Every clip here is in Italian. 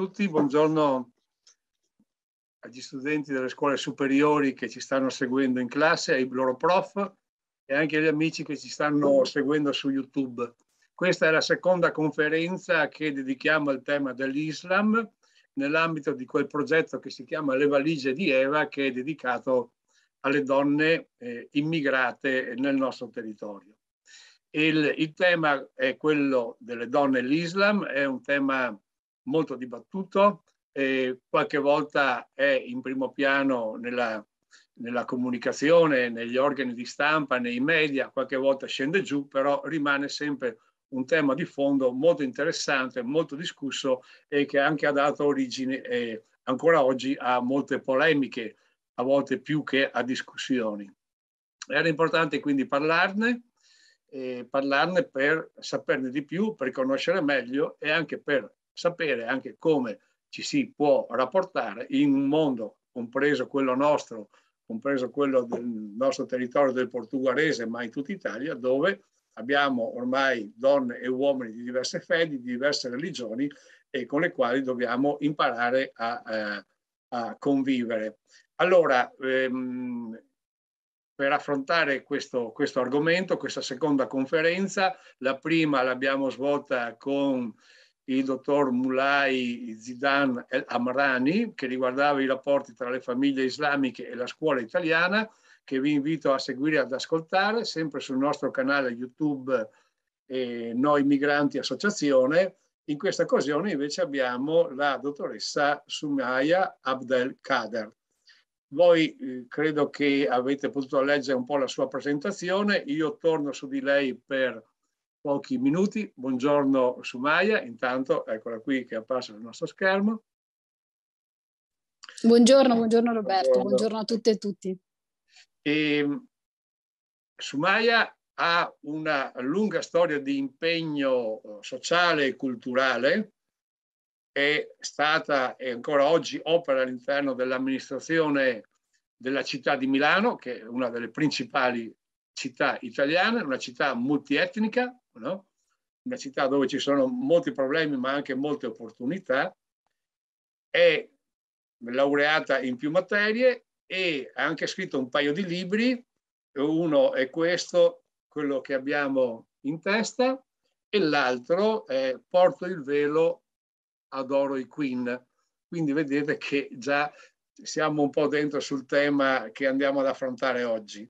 tutti, buongiorno agli studenti delle scuole superiori che ci stanno seguendo in classe, ai loro prof e anche agli amici che ci stanno seguendo su YouTube. Questa è la seconda conferenza che dedichiamo al tema dell'Islam nell'ambito di quel progetto che si chiama Le valigie di Eva che è dedicato alle donne eh, immigrate nel nostro territorio. Il, il, tema è quello delle donne e l'Islam, è un tema molto dibattuto e qualche volta è in primo piano nella, nella comunicazione, negli organi di stampa, nei media, qualche volta scende giù, però rimane sempre un tema di fondo molto interessante, molto discusso e che anche ha dato origine eh, ancora oggi a molte polemiche, a volte più che a discussioni. Era importante quindi parlarne, eh, parlarne per saperne di più, per conoscere meglio e anche per sapere anche come ci si può rapportare in un mondo, compreso quello nostro, compreso quello del nostro territorio del portugalese, ma in tutta Italia, dove abbiamo ormai donne e uomini di diverse fedi, di diverse religioni e con le quali dobbiamo imparare a, a, eh, a convivere. Allora, ehm, per affrontare questo, questo, argomento, questa seconda conferenza, la prima l'abbiamo svolta con il dottor Mulai Zidane El Amrani, che riguardava i rapporti tra le famiglie islamiche e la scuola italiana, che vi invito a seguire e ad ascoltare, sempre sul nostro canale YouTube eh, Noi Migranti Associazione. In questa occasione invece abbiamo la dottoressa Sumaya Abdel Kader. Voi eh, credo che avete potuto leggere un po' la sua presentazione, io torno su di lei per pochi minuti. Buongiorno Sumaya, intanto eccola qui che è apparsa sul nostro schermo. Buongiorno, buongiorno Roberto, buongiorno, buongiorno a tutte e tutti. E, ehm, Sumaya ha una lunga storia di impegno eh, sociale e culturale, è stata e ancora oggi opera all'interno dell'amministrazione della città di Milano, che è una delle principali città italiana, una città multietnica, no? una città dove ci sono molti problemi ma anche molte opportunità, è laureata in più materie e ha anche scritto un paio di libri, uno è questo, quello che abbiamo in testa, e l'altro è Porto il velo, adoro i Queen. Quindi vedete che già siamo un po' dentro sul tema che andiamo ad affrontare oggi.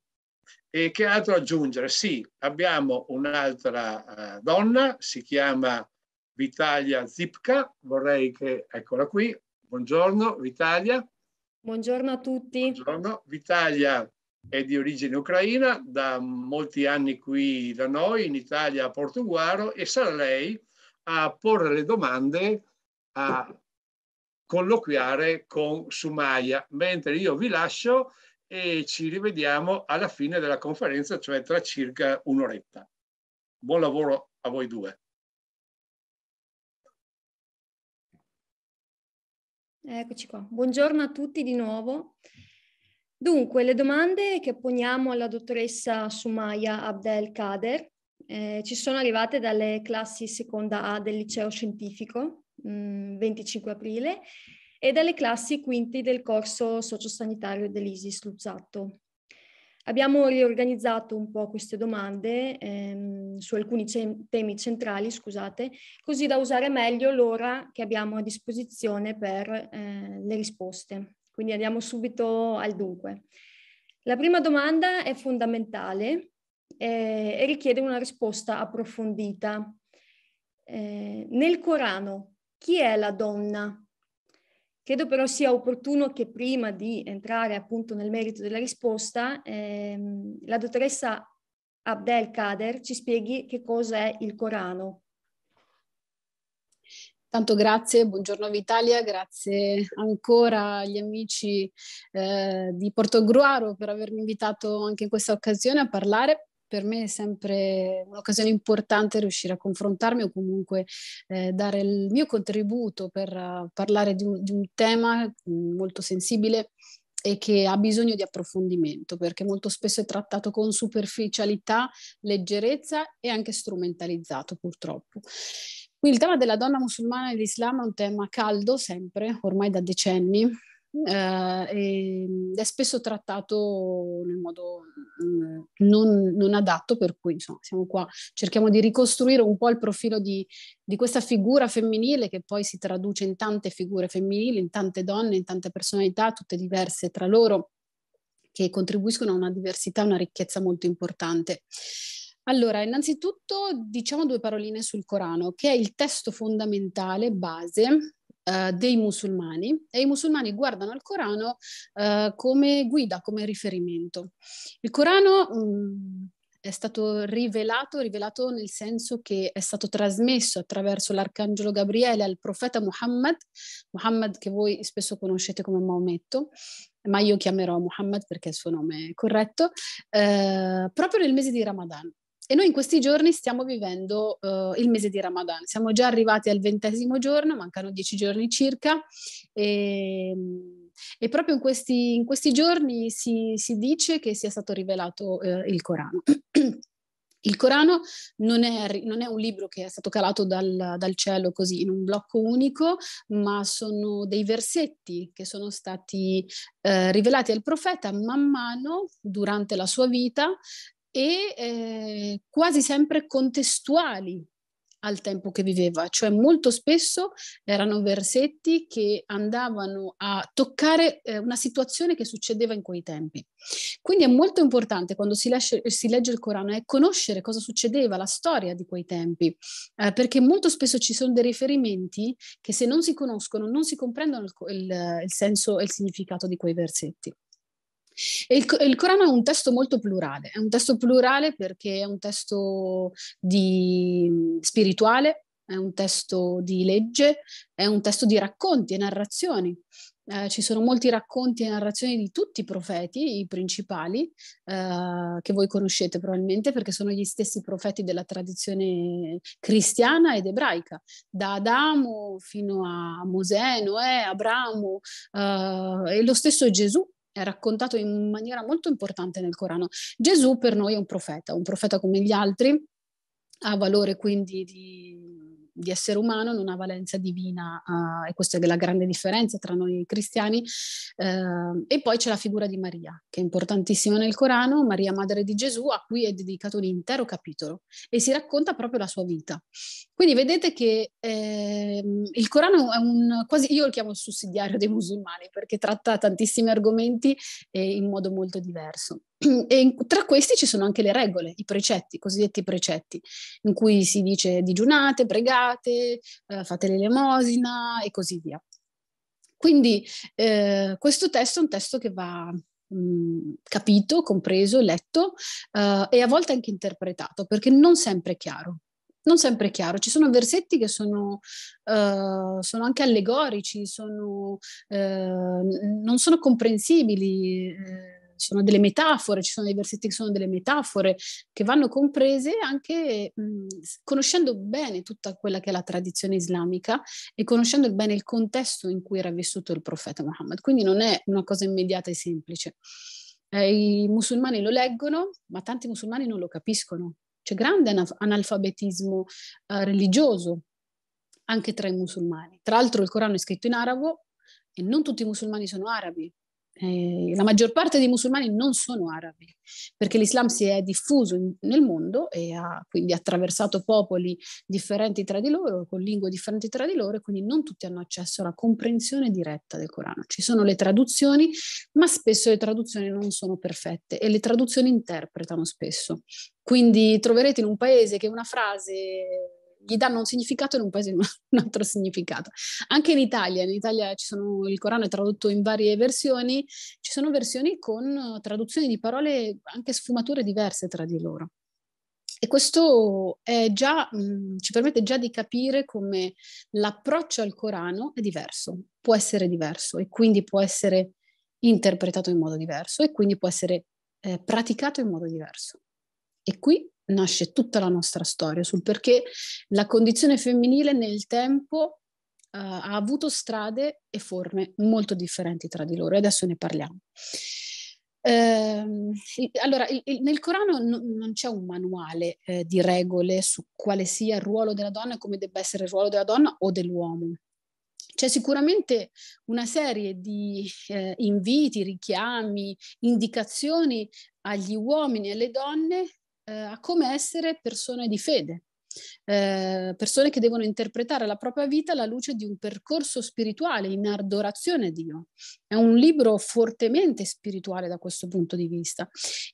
E che altro aggiungere? Sì, abbiamo un'altra eh, donna, si chiama Vitalia Zipka, vorrei che, eccola qui, buongiorno Vitalia. Buongiorno a tutti. Buongiorno, Vitalia è di origine ucraina, da molti anni qui da noi, in Italia, a Portoguaro, e sarà lei a porre le domande, a colloquiare con Sumaya, mentre io vi lascio e ci rivediamo alla fine della conferenza, cioè tra circa un'oretta. Buon lavoro a voi due. Eccoci qua. Buongiorno a tutti di nuovo. Dunque, le domande che poniamo alla dottoressa Sumaya Abdel Kader eh, ci sono arrivate dalle classi seconda A del liceo scientifico, mh, mm, 25 aprile, e dalle classi quinti del corso sociosanitario dell'ISIS Luzzatto. Abbiamo riorganizzato un po' queste domande ehm, su alcuni temi centrali, scusate, così da usare meglio l'ora che abbiamo a disposizione per eh, le risposte. Quindi andiamo subito al dunque. La prima domanda è fondamentale eh, e richiede una risposta approfondita. Eh, nel Corano chi è la donna? Credo però sia opportuno che prima di entrare appunto nel merito della risposta, ehm, la dottoressa Abdel Kader ci spieghi che cosa è il Corano. Tanto grazie, buongiorno Vitalia, grazie ancora agli amici eh, di Portogruaro per avermi invitato anche in questa occasione a parlare per me è sempre un'occasione importante riuscire a confrontarmi o comunque eh, dare il mio contributo per uh, parlare di un, di un tema mm, molto sensibile e che ha bisogno di approfondimento perché molto spesso è trattato con superficialità, leggerezza e anche strumentalizzato purtroppo. Quindi il tema della donna musulmana e dell'Islam è un tema caldo sempre, ormai da decenni, eh, ehm, è spesso trattato nel modo mh, mm, non, non, adatto, per cui insomma, siamo qua, cerchiamo di ricostruire un po' il profilo di, di, questa figura femminile che poi si traduce in tante figure femminili, in tante donne, in tante personalità, tutte diverse tra loro, che contribuiscono a una diversità, una ricchezza molto importante. Allora, innanzitutto diciamo due paroline sul Corano, che è il testo fondamentale, base, eh, dei musulmani e i musulmani guardano il Corano eh, come guida, come riferimento. Il Corano mh, mm, è stato rivelato, rivelato nel senso che è stato trasmesso attraverso l'arcangelo Gabriele al profeta Muhammad, Muhammad che voi spesso conoscete come Maometto, ma io chiamerò Muhammad perché è il suo nome corretto, eh, proprio nel mese di Ramadan. E noi in questi giorni stiamo vivendo uh, il mese di Ramadan, siamo già arrivati al ventesimo giorno, mancano dieci giorni circa, e, ehm, e proprio in questi, in questi giorni si, si, dice che sia stato rivelato uh, il Corano. Il Corano non è, non è, un libro che è stato calato dal, dal, cielo così in un blocco unico, ma sono dei versetti che sono stati eh, rivelati al profeta man mano durante la sua vita e eh, quasi sempre contestuali al tempo che viveva, cioè molto spesso erano versetti che andavano a toccare eh, una situazione che succedeva in quei tempi. Quindi è molto importante quando si, lascia, si legge il Corano è conoscere cosa succedeva, la storia di quei tempi, eh, perché molto spesso ci sono dei riferimenti che se non si conoscono non si comprendono il, il, il senso e il significato di quei versetti. E il, il, Corano è un testo molto plurale, è un testo plurale perché è un testo di, spirituale, è un testo di legge, è un testo di racconti e narrazioni. Eh, ci sono molti racconti e narrazioni di tutti i profeti, i principali, eh, che voi conoscete probabilmente perché sono gli stessi profeti della tradizione cristiana ed ebraica, da Adamo fino a Mosè, Noè, Abramo eh, e lo stesso Gesù raccontato in maniera molto importante nel Corano. Gesù per noi è un profeta, un profeta come gli altri, ha valore quindi di di essere umano non ha valenza divina eh, e questa è la grande differenza tra noi cristiani. Eh, e poi c'è la figura di Maria, che è importantissima nel Corano, Maria Madre di Gesù, a cui è dedicato un intero capitolo e si racconta proprio la sua vita. Quindi vedete che eh, il Corano è un quasi, io lo chiamo il sussidiario dei musulmani perché tratta tantissimi argomenti eh, in modo molto diverso. E tra questi ci sono anche le regole, i precetti, i cosiddetti precetti, in cui si dice digiunate, pregate, eh, fate l'elemosina e così via. Quindi eh, questo testo è un testo che va mh, mm, capito, compreso, letto eh, e a volte anche interpretato, perché non sempre è chiaro non sempre è chiaro. Ci sono versetti che sono, uh, sono anche allegorici, sono, uh, non sono comprensibili. Eh, ci sono delle metafore, ci sono dei versetti che sono delle metafore che vanno comprese anche mh, conoscendo bene tutta quella che è la tradizione islamica e conoscendo bene il contesto in cui era vissuto il profeta Muhammad. Quindi non è una cosa immediata e semplice. Eh, I musulmani lo leggono, ma tanti musulmani non lo capiscono. C'è grande analfabetismo eh, religioso anche tra i musulmani. Tra l'altro il Corano è scritto in arabo e non tutti i musulmani sono arabi, eh, la maggior parte dei musulmani non sono arabi, perché l'Islam si è diffuso in, nel mondo e ha quindi attraversato popoli differenti tra di loro, con lingue differenti tra di loro, e quindi non tutti hanno accesso alla comprensione diretta del Corano. Ci sono le traduzioni, ma spesso le traduzioni non sono perfette e le traduzioni interpretano spesso. Quindi troverete in un paese che una frase gli danno un significato in un paese un altro significato. Anche in Italia, in Italia sono, il Corano è tradotto in varie versioni, ci sono versioni con eh, traduzioni di parole, anche sfumature diverse tra di loro. E questo già, mh, mm, ci permette già di capire come l'approccio al Corano è diverso, può essere diverso e quindi può essere interpretato in modo diverso e quindi può essere eh, praticato in modo diverso. E qui nasce tutta la nostra storia sul perché la condizione femminile nel tempo uh, ha avuto strade e forme molto differenti tra di loro e adesso ne parliamo. Ehm, allora, il, il, nel Corano n- non c'è un manuale eh, di regole su quale sia il ruolo della donna e come debba essere il ruolo della donna o dell'uomo. C'è sicuramente una serie di eh, inviti, richiami, indicazioni agli uomini e alle donne eh, a come essere persone di fede. Eh, persone che devono interpretare la propria vita alla luce di un percorso spirituale in adorazione a Dio. È un libro fortemente spirituale da questo punto di vista.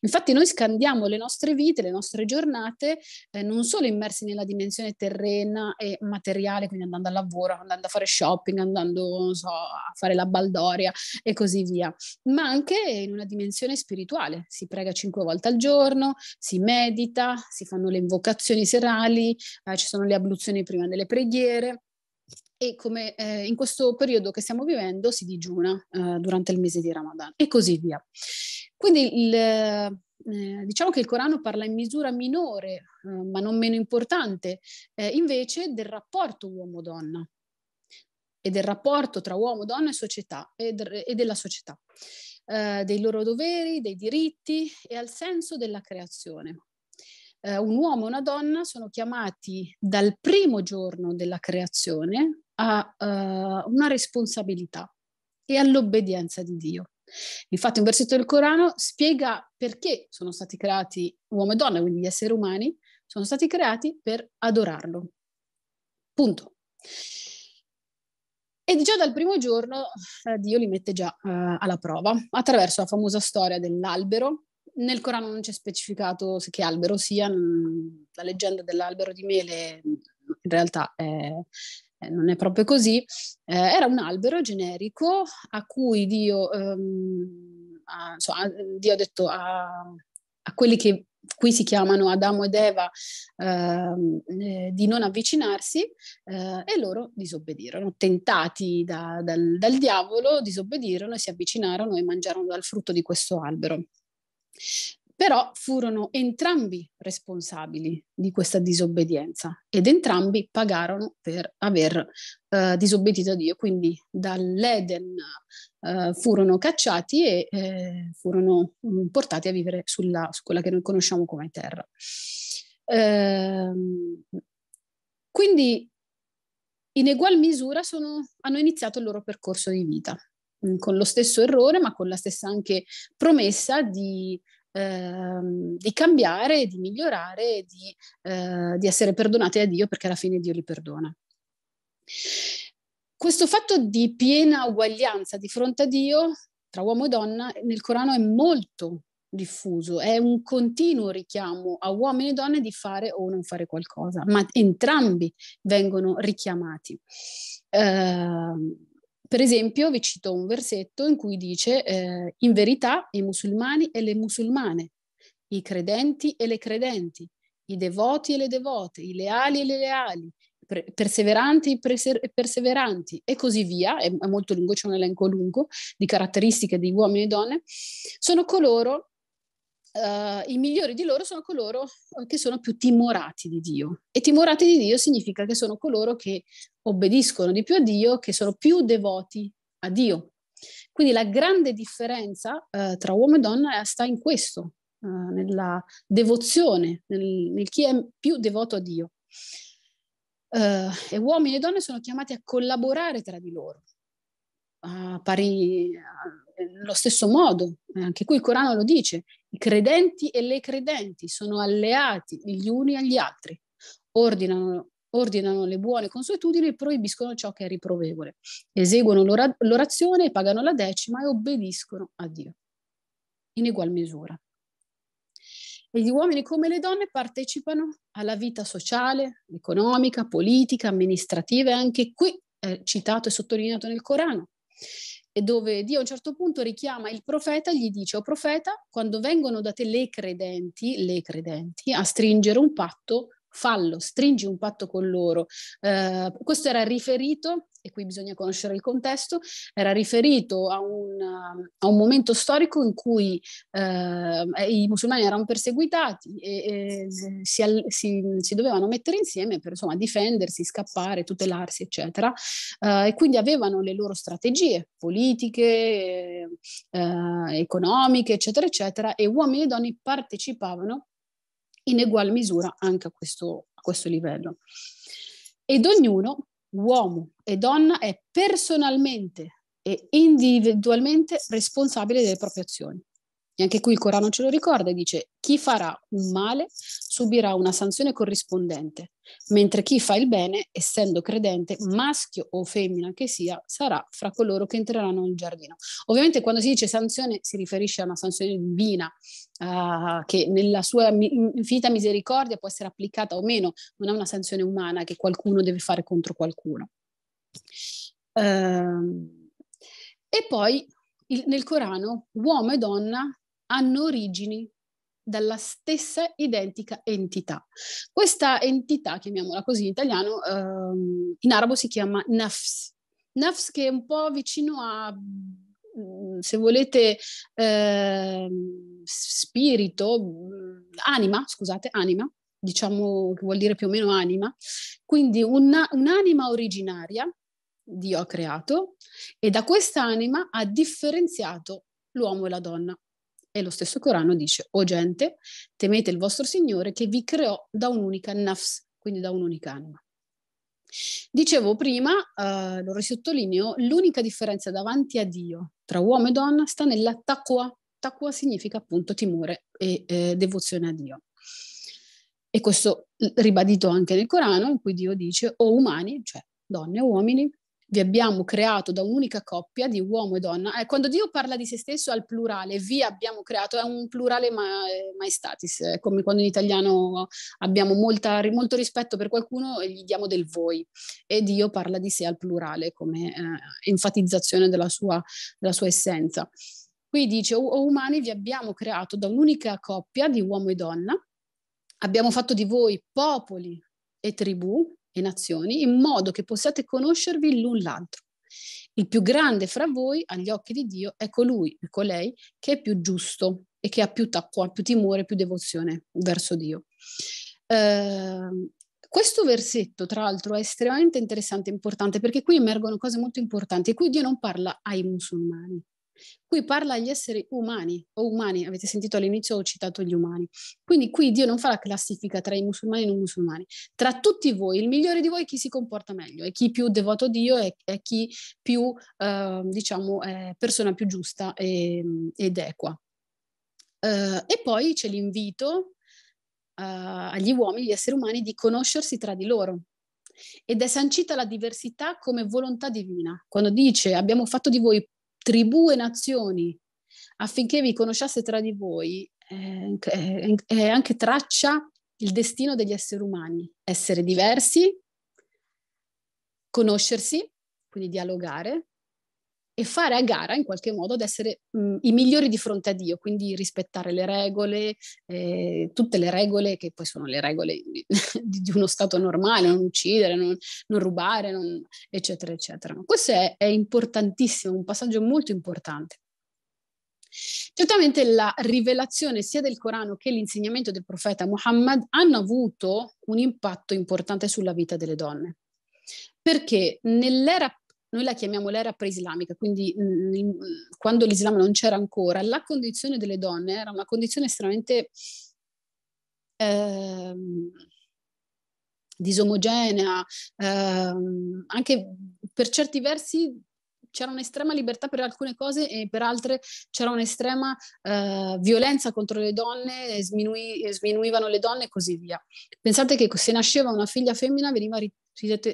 Infatti noi scandiamo le nostre vite, le nostre giornate, eh, non solo immersi nella dimensione terrena e materiale, quindi andando al lavoro, andando a fare shopping, andando so, a fare la baldoria e così via, ma anche in una dimensione spirituale. Si prega cinque volte al giorno, si medita, si fanno le invocazioni serali, eh, ci sono le abluzioni prima delle preghiere e come eh, in questo periodo che stiamo vivendo si digiuna eh, durante il mese di Ramadan e così via. Quindi il, eh, diciamo che il Corano parla in misura minore, eh, ma non meno importante, eh, invece del rapporto uomo-donna e del rapporto tra uomo-donna e società e, de- e della società, eh, dei loro doveri, dei diritti e al senso della creazione eh, un uomo e una donna sono chiamati dal primo giorno della creazione a uh, una responsabilità e all'obbedienza di Dio. Infatti un versetto del Corano spiega perché sono stati creati uomo e donna, quindi gli esseri umani, sono stati creati per adorarlo. Punto. E già dal primo giorno eh, Dio li mette già eh, alla prova, attraverso la famosa storia dell'albero nel Corano non c'è specificato che albero sia, la leggenda dell'albero di mele in realtà è, non è proprio così, eh, era un albero generico a cui Dio, um, ehm, a, insomma, Dio ha detto a, a, quelli che qui si chiamano Adamo ed Eva ehm, eh, di non avvicinarsi eh, e loro disobbedirono, tentati da, dal, dal diavolo, disobbedirono e si avvicinarono e mangiarono dal frutto di questo albero. Però furono entrambi responsabili di questa disobbedienza ed entrambi pagarono per aver eh, disobbedito a Dio. Quindi dall'Eden eh, furono cacciati e eh, furono mh, mm, portati a vivere sulla, su quella che noi conosciamo come terra. Ehm, quindi in egual misura sono, hanno iniziato il loro percorso di vita con lo stesso errore, ma con la stessa anche promessa di, ehm, di cambiare, di migliorare, di, eh, di essere perdonati a Dio perché alla fine Dio li perdona. Questo fatto di piena uguaglianza di fronte a Dio tra uomo e donna nel Corano è molto diffuso, è un continuo richiamo a uomini e donne di fare o non fare qualcosa, ma entrambi vengono richiamati. Uh, per esempio, vi cito un versetto in cui dice, eh, in verità i musulmani e le musulmane, i credenti e le credenti, i devoti e le devote, i leali e le leali, pre- perseveranti e preser- perseveranti e così via, è, è molto lungo, c'è un elenco lungo di caratteristiche di uomini e donne, sono coloro Uh, i migliori di loro sono coloro che sono più timorati di Dio. E timorati di Dio significa che sono coloro che obbediscono di più a Dio, che sono più devoti a Dio. Quindi la grande differenza uh, tra uomo e donna sta in questo, uh, nella devozione, nel, nel, chi è più devoto a Dio. e uomini e donne sono chiamati a collaborare tra di loro, a pari, nello stesso modo, anche qui il Corano lo dice, i credenti e le credenti sono alleati gli uni agli altri, ordinano, ordinano le buone consuetudini e proibiscono ciò che è riprovevole, eseguono l'ora, l'orazione, pagano la decima e obbediscono a Dio, in egual misura. E gli uomini come le donne partecipano alla vita sociale, economica, politica, amministrativa e anche qui è citato e sottolineato nel Corano e dove Dio a un certo punto richiama il profeta e gli dice, o profeta, quando vengono da te le credenti, le credenti, a stringere un patto, fallo, stringi un patto con loro. Eh, questo era riferito, e qui bisogna conoscere il contesto, era riferito a un, a un momento storico in cui eh, i musulmani erano perseguitati e, e si, si, si, dovevano mettere insieme per insomma, difendersi, scappare, tutelarsi, eccetera. Eh, e quindi avevano le loro strategie politiche, eh, economiche, eccetera, eccetera, e uomini e donne partecipavano in egual misura anche a questo, a questo livello. Ed ognuno, uomo e donna, è personalmente e individualmente responsabile delle proprie azioni. E anche qui il Corano ce lo ricorda e dice chi farà un male subirà una sanzione corrispondente, mentre chi fa il bene, essendo credente, maschio o femmina che sia, sarà fra coloro che entreranno nel giardino. Ovviamente quando si dice sanzione si riferisce a una sanzione divina uh, che nella sua infinita misericordia può essere applicata o meno, non è una sanzione umana che qualcuno deve fare contro qualcuno. Uh, e poi nel Corano uomo e donna hanno origini dalla stessa identica entità. Questa entità, chiamiamola così in italiano, ehm, in arabo si chiama nafs. Nafs che è un po' vicino a, mm, se volete, ehm, spirito, mm, anima, scusate, anima, diciamo che vuol dire più o meno anima. Quindi una, un'anima originaria Dio ha creato e da questa anima ha differenziato l'uomo e la donna. E lo stesso Corano dice, o gente, temete il vostro Signore che vi creò da un'unica nafs, quindi da un'unica anima. Dicevo prima, eh, lo risottolineo, l'unica differenza davanti a Dio tra uomo e donna sta nella taqwa. Taqwa significa appunto timore e eh, devozione a Dio. E questo ribadito anche nel Corano, in cui Dio dice, o umani, cioè donne o uomini, vi abbiamo creato da un'unica coppia di uomo e donna. Eh, quando Dio parla di se stesso al plurale, vi abbiamo creato, è un plurale ma, maestatis, è come quando in italiano abbiamo molta, molto rispetto per qualcuno e gli diamo del voi. E Dio parla di sé al plurale come eh, enfatizzazione della sua, della sua essenza. Qui dice, o umani vi abbiamo creato da un'unica coppia di uomo e donna, abbiamo fatto di voi popoli e tribù e nazioni, in modo che possiate conoscervi l'un l'altro. Il più grande fra voi, agli occhi di Dio, è colui, colei, ecco che è più giusto e che ha più taqwa, più timore, più devozione verso Dio. Eh, questo versetto, tra l'altro, è estremamente interessante e importante perché qui emergono cose molto importanti e qui Dio non parla ai musulmani, Qui parla agli esseri umani o umani, avete sentito all'inizio ho citato gli umani. Quindi qui Dio non fa la classifica tra i musulmani e i non musulmani. Tra tutti voi, il migliore di voi chi si comporta meglio, è chi più devoto a Dio, è, è chi più, eh, diciamo, è persona più giusta e, ed equa. Eh, e poi c'è l'invito eh, agli uomini, agli esseri umani, di conoscersi tra di loro, ed è sancita la diversità come volontà divina. Quando dice abbiamo fatto di voi tribù e nazioni, affinché vi conosciasse tra di voi, eh, eh, eh, anche traccia il destino degli esseri umani, essere diversi, conoscersi, quindi dialogare, e fare a gara in qualche modo ad essere mh, mhmm, i migliori di fronte a Dio, quindi rispettare le regole, eh, tutte le regole che poi sono le regole di, di uno stato normale, non uccidere, non, non rubare, non, eccetera, eccetera. Questo è, è importantissimo, un passaggio molto importante. Certamente la rivelazione sia del Corano che l'insegnamento del profeta Muhammad hanno avuto un impatto importante sulla vita delle donne perché nell'era noi la chiamiamo l'era preislamica, quindi mh, mm, mm, mm, quando l'Islam non c'era ancora, la condizione delle donne era una condizione estremamente eh, disomogenea, eh, anche per certi versi c'era un'estrema libertà per alcune cose e per altre c'era un'estrema eh, violenza contro le donne, sminui, sminuivano le donne e così via. Pensate che se nasceva una figlia femmina veniva rit-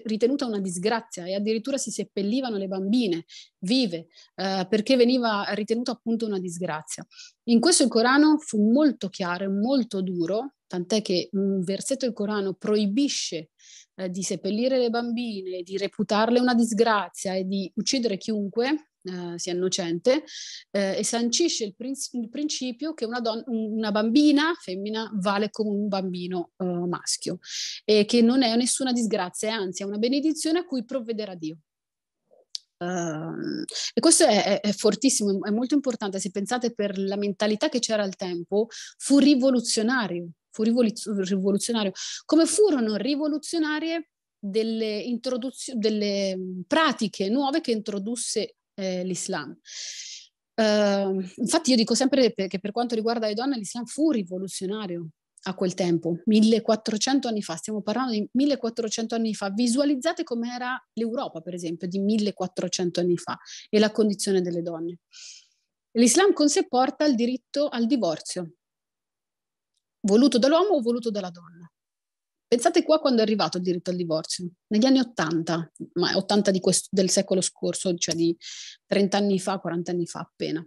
ritenuta una disgrazia e addirittura si seppellivano le bambine vive eh, perché veniva ritenuta appunto una disgrazia. In questo il Corano fu molto chiaro e molto duro, tant'è che un versetto del Corano proibisce eh, di seppellire le bambine, di reputarle una disgrazia e di uccidere chiunque eh, sia innocente eh, e sancisce il, prin- il, principio che una, don- una bambina femmina vale come un bambino eh, maschio e che non è nessuna disgrazia, è anzi è una benedizione a cui provvederà Dio. Uh, e questo è, è, fortissimo, è molto importante se pensate per la mentalità che c'era al tempo, fu rivoluzionario fu rivoluzionario, come furono rivoluzionarie delle, delle mm, pratiche nuove che introdusse eh, l'Islam. Uh, infatti io dico sempre che per quanto riguarda le donne l'Islam fu rivoluzionario a quel tempo, 1400 anni fa, stiamo parlando di 1400 anni fa, visualizzate com'era l'Europa per esempio di 1400 anni fa e la condizione delle donne. L'Islam con sé porta il diritto al divorzio, voluto dall'uomo o voluto dalla donna. Pensate qua quando è arrivato il diritto al divorzio, negli anni 80, ma 80 questo, del secolo scorso, cioè di 30 anni fa, 40 anni fa appena.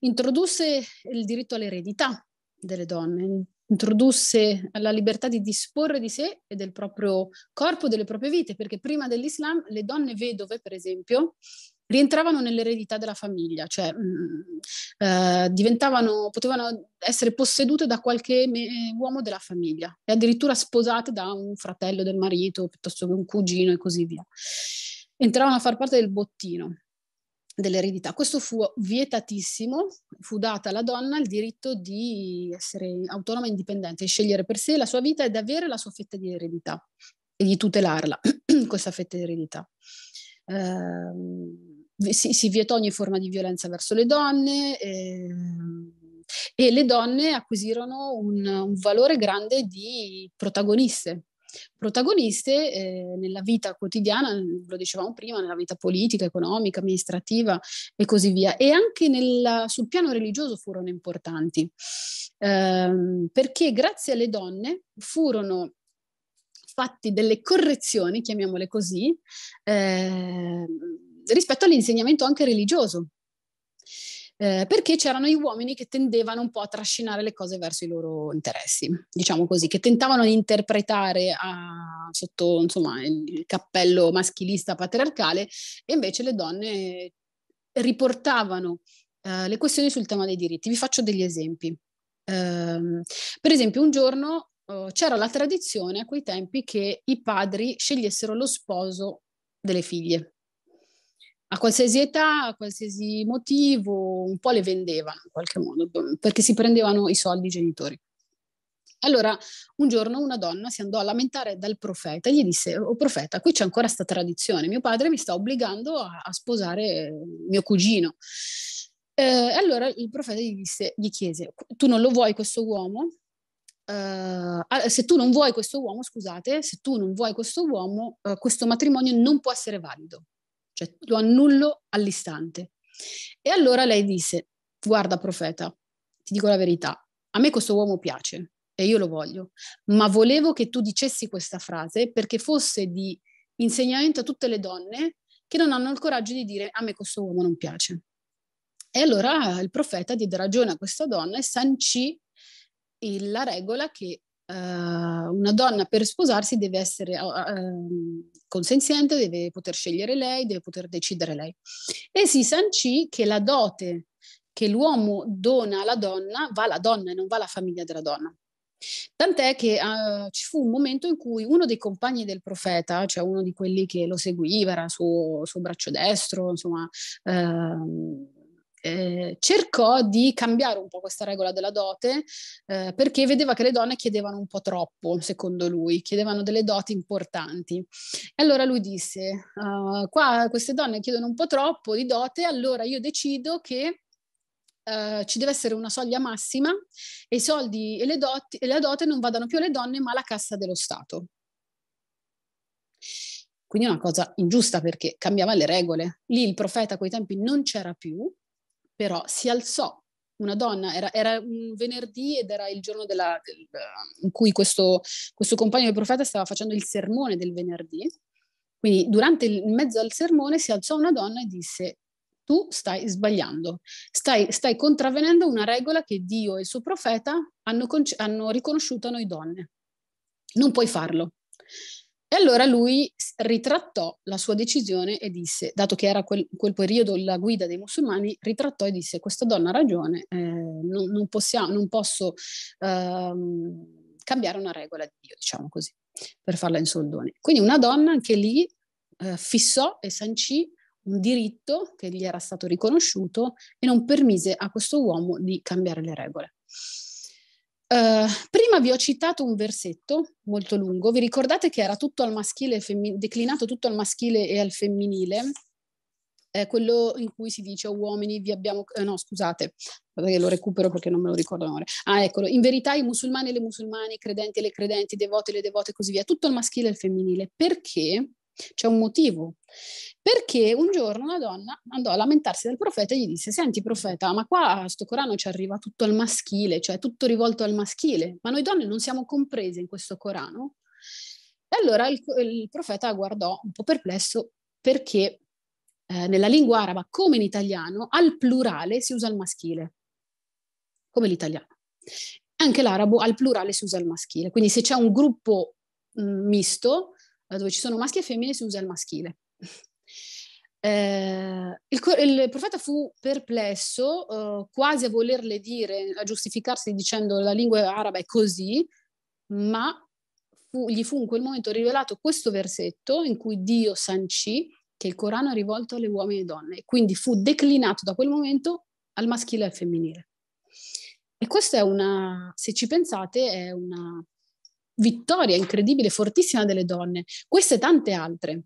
Introdusse il diritto all'eredità delle donne, introdusse la libertà di disporre di sé e del proprio corpo, delle proprie vite, perché prima dell'Islam le donne vedove, per esempio, rientravano nell'eredità della famiglia, cioè mh, mm, eh, diventavano, potevano essere possedute da qualche me- uomo della famiglia e addirittura sposate da un fratello del marito piuttosto che un cugino e così via. Entravano a far parte del bottino dell'eredità. Questo fu vietatissimo, fu data alla donna il diritto di essere autonoma e indipendente, di scegliere per sé la sua vita e di avere la sua fetta di eredità e di tutelarla, questa fetta di eredità. Ehm, si, si, vietò ogni forma di violenza verso le donne eh, e le donne acquisirono un, un valore grande di protagoniste, protagoniste eh, nella vita quotidiana, lo dicevamo prima, nella vita politica, economica, amministrativa e così via. E anche nella, sul piano religioso furono importanti, ehm, perché grazie alle donne furono fatti delle correzioni, chiamiamole così, eh, rispetto all'insegnamento anche religioso, eh, perché c'erano gli uomini che tendevano un po' a trascinare le cose verso i loro interessi, diciamo così, che tentavano di interpretare a, ah, sotto insomma, il cappello maschilista patriarcale e invece le donne riportavano eh, le questioni sul tema dei diritti. Vi faccio degli esempi. Eh, per esempio, un giorno oh, c'era la tradizione a quei tempi che i padri scegliessero lo sposo delle figlie a qualsiasi età, a qualsiasi motivo, un po' le vendevano in qualche modo, boh, perché si prendevano i soldi i genitori. Allora, un giorno una donna si andò a lamentare dal profeta e gli disse, oh profeta, qui c'è ancora sta tradizione, mio padre mi sta obbligando a, a sposare mio cugino. Eh, allora il profeta gli, disse, gli chiese, tu non lo vuoi questo uomo? Uh, se tu non vuoi questo uomo, scusate, se tu non vuoi questo uomo, uh, questo matrimonio non può essere valido cioè lo annullo all'istante. E allora lei disse, guarda profeta, ti dico la verità, a me questo uomo piace e io lo voglio, ma volevo che tu dicessi questa frase perché fosse di insegnamento a tutte le donne che non hanno il coraggio di dire a me questo uomo non piace. E allora il profeta diede ragione a questa donna e sancì la regola che eh, una donna per sposarsi deve essere uh, consenziente, deve poter scegliere lei, deve poter decidere lei. E si sancì che la dote che l'uomo dona alla donna va alla donna e non va alla famiglia della donna. Tant'è che uh, ci fu un momento in cui uno dei compagni del profeta, cioè uno di quelli che lo seguiva, era suo, suo braccio destro, insomma, uh, eh, cercò di cambiare un po' questa regola della dote eh, perché vedeva che le donne chiedevano un po' troppo, secondo lui, chiedevano delle doti importanti. E allora lui disse, uh, qua queste donne chiedono un po' troppo di dote, allora io decido che Uh, ci deve essere una soglia massima e i soldi e, le doti, e la dote non vadano più alle donne ma alla cassa dello Stato. Quindi è una cosa ingiusta perché cambiava le regole. Lì il profeta a quei tempi non c'era più, però si alzò una donna, era, era, un venerdì ed era il giorno della, del, eh, in cui questo, questo, compagno del profeta stava facendo il sermone del venerdì. Quindi durante il in mezzo al sermone si alzò una donna e disse tu stai sbagliando, stai, stai contravvenendo una regola che Dio e il suo profeta hanno, hanno riconosciuto a noi donne. Non puoi farlo. E allora lui ritrattò la sua decisione e disse, dato che era quel, quel periodo la guida dei musulmani, ritrattò e disse questa donna ha ragione, eh, non, non, possiamo, non, posso eh, cambiare una regola di Dio, diciamo così, per farla in soldoni. Quindi una donna anche lì eh, fissò e sancì un diritto che gli era stato riconosciuto e non permise a questo uomo di cambiare le regole. Eh, prima vi ho citato un versetto molto lungo, vi ricordate che era tutto al maschile, femmi- declinato tutto al maschile e al femminile? È quello in cui si dice oh, uomini vi abbiamo... Eh, no, scusate, lo recupero perché non me lo ricordo. Ora. Ah, eccolo. In verità i musulmani e le musulmane, i credenti e le credenti, i devoti e le devote e così via, tutto al maschile e al femminile. Perché c'è un motivo. Perché un giorno una donna andò a lamentarsi dal profeta e gli disse: Senti, profeta, ma qua sto Corano ci arriva tutto al maschile, cioè tutto rivolto al maschile, ma noi donne non siamo comprese in questo Corano. E allora il, il profeta guardò un po' perplesso perché eh, nella lingua araba, come in italiano, al plurale si usa il maschile, come l'italiano. Anche l'arabo al plurale si usa il maschile, quindi se c'è un gruppo mh, mm, misto, dove ci sono maschi e femmine si usa il maschile. Eh, il, il, profeta fu perplesso, eh, quasi a volerle dire, a giustificarsi dicendo la lingua araba è così, ma fu, gli fu in quel momento rivelato questo versetto in cui Dio sancì che il Corano è rivolto alle uomini e donne, e quindi fu declinato da quel momento al maschile e al femminile. E questa è una, se ci pensate, è una vittoria incredibile, fortissima delle donne, queste e tante altre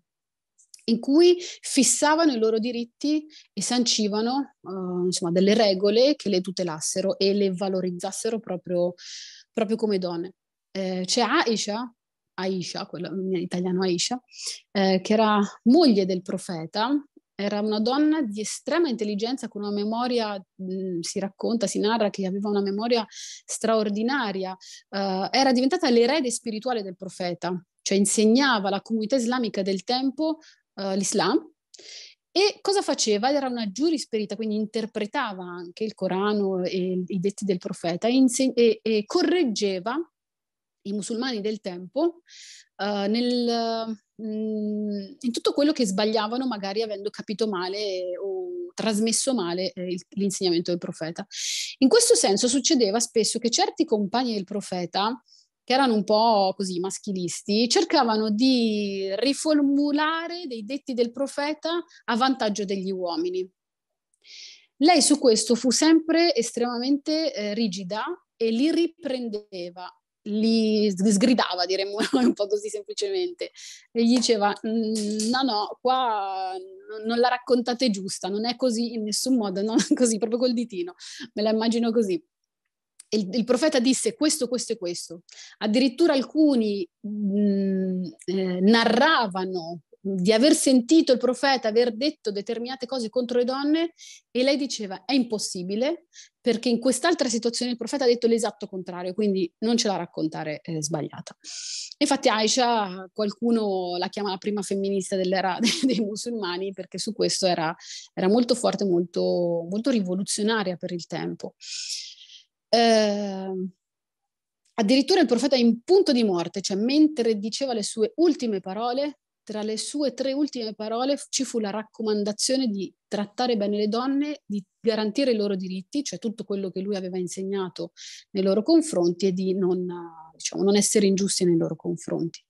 in cui fissavano i loro diritti e sancivano uh, insomma, delle regole che le tutelassero e le valorizzassero proprio, proprio come donne. Eh, c'è Aisha, Aisha, quella in italiano Aisha, eh, che era moglie del profeta, era una donna di estrema intelligenza con una memoria, mh, mm, si racconta, si narra che aveva una memoria straordinaria, uh, era diventata l'erede spirituale del profeta, cioè insegnava alla comunità islamica del tempo uh, l'Islam e cosa faceva? Era una giurisperita, quindi interpretava anche il Corano e i detti del profeta e, inseg- e, e correggeva i musulmani del tempo eh, nel, mh, mm, in tutto quello che sbagliavano magari avendo capito male o trasmesso male eh, il, l'insegnamento del profeta. In questo senso succedeva spesso che certi compagni del profeta che erano un po' così maschilisti, cercavano di riformulare dei detti del profeta a vantaggio degli uomini. Lei su questo fu sempre estremamente eh, rigida e li riprendeva li sgridava, diremmo un po' così semplicemente, e gli diceva mm, no, no, qua non la raccontate giusta, non è così in nessun modo, non è così, proprio col ditino, me la immagino così. Il, il, profeta disse questo, questo e questo. Addirittura alcuni mh, mm, eh, narravano di aver sentito il profeta aver detto determinate cose contro le donne e lei diceva è impossibile perché in quest'altra situazione il profeta ha detto l'esatto contrario, quindi non ce la raccontare eh, sbagliata. Infatti Aisha qualcuno la chiama la prima femminista dell'era dei musulmani perché su questo era, era molto forte, molto, molto, rivoluzionaria per il tempo. Eh, addirittura il profeta è in punto di morte, cioè mentre diceva le sue ultime parole tra le sue tre ultime parole ci fu la raccomandazione di trattare bene le donne, di garantire i loro diritti, cioè tutto quello che lui aveva insegnato nei loro confronti e di non, diciamo, non essere ingiusti nei loro confronti.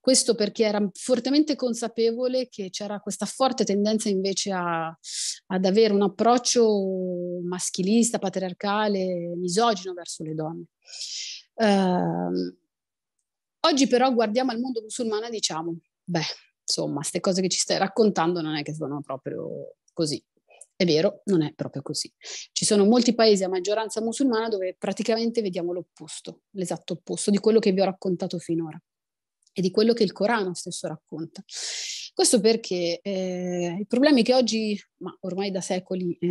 Questo perché era fortemente consapevole che c'era questa forte tendenza invece a, ad avere un approccio maschilista, patriarcale, misogino verso le donne. Uh, oggi però guardiamo al mondo musulmano e diciamo beh, insomma, queste cose che ci stai raccontando non è che sono proprio così. È vero, non è proprio così. Ci sono molti paesi a maggioranza musulmana dove praticamente vediamo l'opposto, l'esatto opposto di quello che vi ho raccontato finora e di quello che il Corano stesso racconta. Questo perché eh, i problemi che oggi, ma ormai da secoli, eh,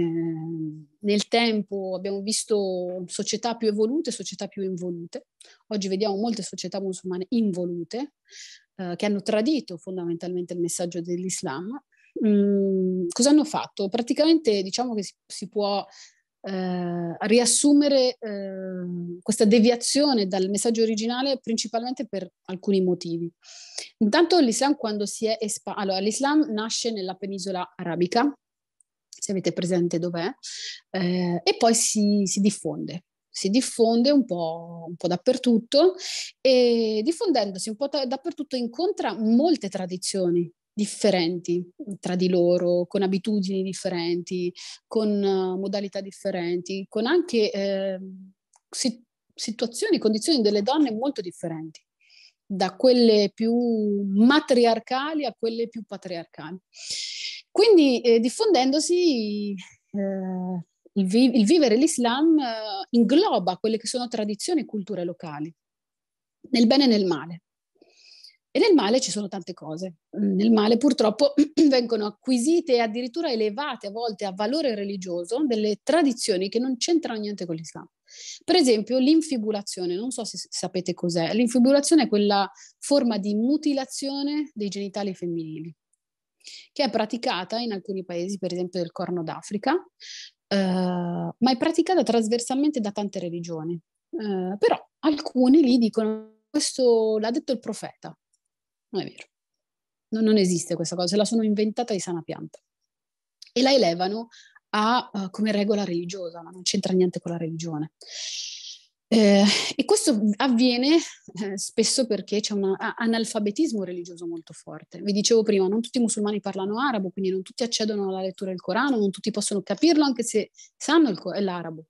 nel tempo abbiamo visto società più evolute, e società più involute. Oggi vediamo molte società musulmane involute, eh, che hanno tradito fondamentalmente il messaggio dell'Islam, mm, cosa hanno fatto? Praticamente diciamo che si, si può eh, riassumere eh, questa deviazione dal messaggio originale principalmente per alcuni motivi. Intanto l'Islam quando si è espanso, allora l'Islam nasce nella penisola arabica, se avete presente dov'è, eh, e poi si, si diffonde si diffonde un po', un po', dappertutto e diffondendosi un po' ta- dappertutto incontra molte tradizioni differenti tra di loro, con abitudini differenti, con uh, modalità differenti, con anche eh, si- situazioni, condizioni delle donne molto differenti da quelle più matriarcali a quelle più patriarcali. Quindi eh, diffondendosi eh, il, vi- il vivere l'Islam eh, ingloba quelle che sono tradizioni e culture locali, nel bene e nel male. E nel male ci sono tante cose. Mm, nel male purtroppo vengono acquisite e addirittura elevate a volte a valore religioso delle tradizioni che non c'entrano niente con l'Islam. Per esempio l'infibulazione, non so se sapete cos'è. L'infibulazione è quella forma di mutilazione dei genitali femminili che è praticata in alcuni paesi, per esempio del Corno d'Africa, Ehm, ma è praticata trasversalmente da tante religioni. Ehm, però alcuni lì dicono questo l'ha detto il profeta. Non è vero. Non, non esiste questa cosa, se la sono inventata di sana pianta. E la elevano a, uh, come regola religiosa, ma non c'entra niente con la religione. Eh, e questo avviene eh, spesso perché c'è un analfabetismo religioso molto forte. Vi dicevo prima, non tutti i musulmani parlano arabo, quindi non tutti accedono alla lettura del Corano, non tutti possono capirlo anche se sanno il, l'arabo.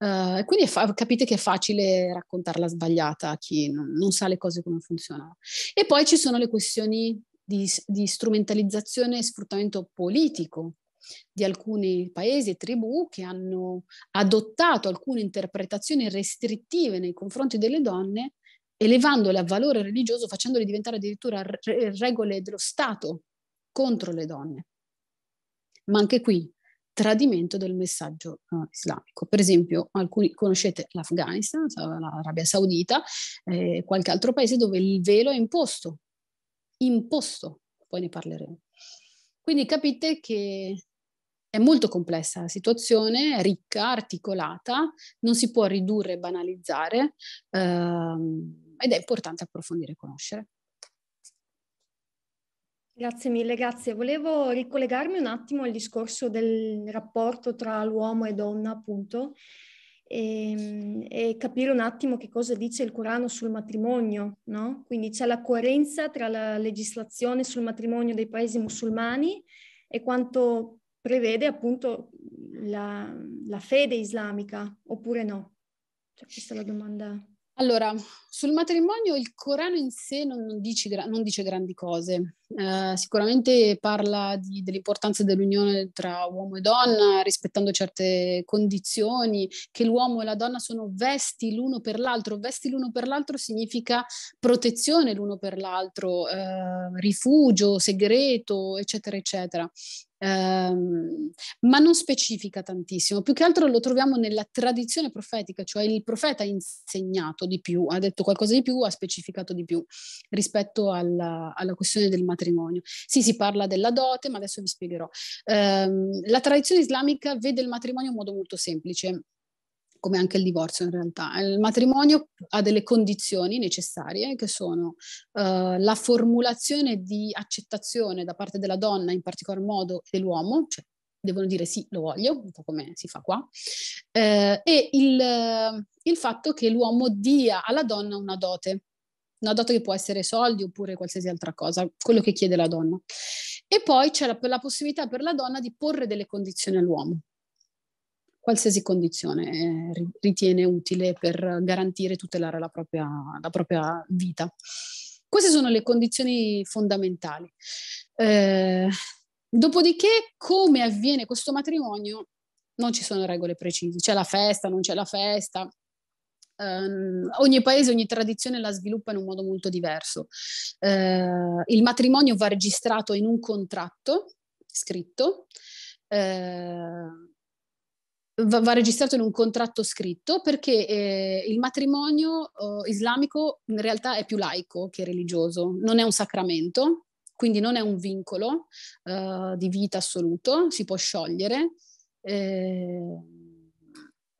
Uh, quindi fa- capite che è facile raccontarla sbagliata a chi non, non, sa le cose come funzionano. E poi ci sono le questioni di, di strumentalizzazione e sfruttamento politico di alcuni paesi e tribù che hanno adottato alcune interpretazioni restrittive nei confronti delle donne, elevandole a valore religioso, facendole diventare addirittura regole dello Stato contro le donne. Ma anche qui tradimento del messaggio uh, islamico. Per esempio, alcuni conoscete l'Afghanistan, l'Arabia Saudita, eh, qualche altro paese dove il velo è imposto. Imposto, poi ne parleremo. Quindi capite che è molto complessa la situazione, ricca, articolata, non si può ridurre e banalizzare ehm, ed è importante approfondire e conoscere. Grazie mille, grazie. Volevo ricollegarmi un attimo al discorso del rapporto tra l'uomo e donna, appunto, e, ehm, e capire un attimo che cosa dice il Corano sul matrimonio, no? Quindi c'è la coerenza tra la legislazione sul matrimonio dei paesi musulmani e quanto prevede appunto la, la fede islamica oppure no? Cioè, questa è la domanda. Allora, sul matrimonio il Corano in sé non, non, dice, non dice grandi cose. Eh, sicuramente parla di, dell'importanza dell'unione tra uomo e donna, rispettando certe condizioni, che l'uomo e la donna sono vesti l'uno per l'altro. Vesti l'uno per l'altro significa protezione l'uno per l'altro, eh, rifugio, segreto, eccetera, eccetera. Um, ma non specifica tantissimo, più che altro lo troviamo nella tradizione profetica, cioè il profeta ha insegnato di più, ha detto qualcosa di più, ha specificato di più rispetto alla, alla questione del matrimonio matrimonio. Sì, si parla della dote, ma adesso vi spiegherò. Ehm, la tradizione islamica vede il matrimonio in modo molto semplice come anche il divorzio in realtà. Il matrimonio ha delle condizioni necessarie che sono eh, la formulazione di accettazione da parte della donna, in particolar modo dell'uomo, cioè devono dire sì, lo voglio, un po' come si fa qua, eh, e il, il fatto che l'uomo dia alla donna una dote una dato che può essere soldi oppure qualsiasi altra cosa, quello che chiede la donna. E poi c'è la, la possibilità per la donna di porre delle condizioni all'uomo, qualsiasi condizione eh, ritiene utile per garantire e tutelare la propria, la propria, vita. Queste sono le condizioni fondamentali. Eh, dopodiché, come avviene questo matrimonio? Non ci sono regole precise, c'è la festa, non c'è la festa, ehm, ogni paese, ogni tradizione la sviluppa in un modo molto diverso. Eh, il matrimonio va registrato in un contratto scritto. Eh, Va, va, registrato in un contratto scritto perché eh, il matrimonio eh, islamico in realtà è più laico che religioso, non è un sacramento, quindi non è un vincolo eh, di vita assoluto, si può sciogliere. Eh,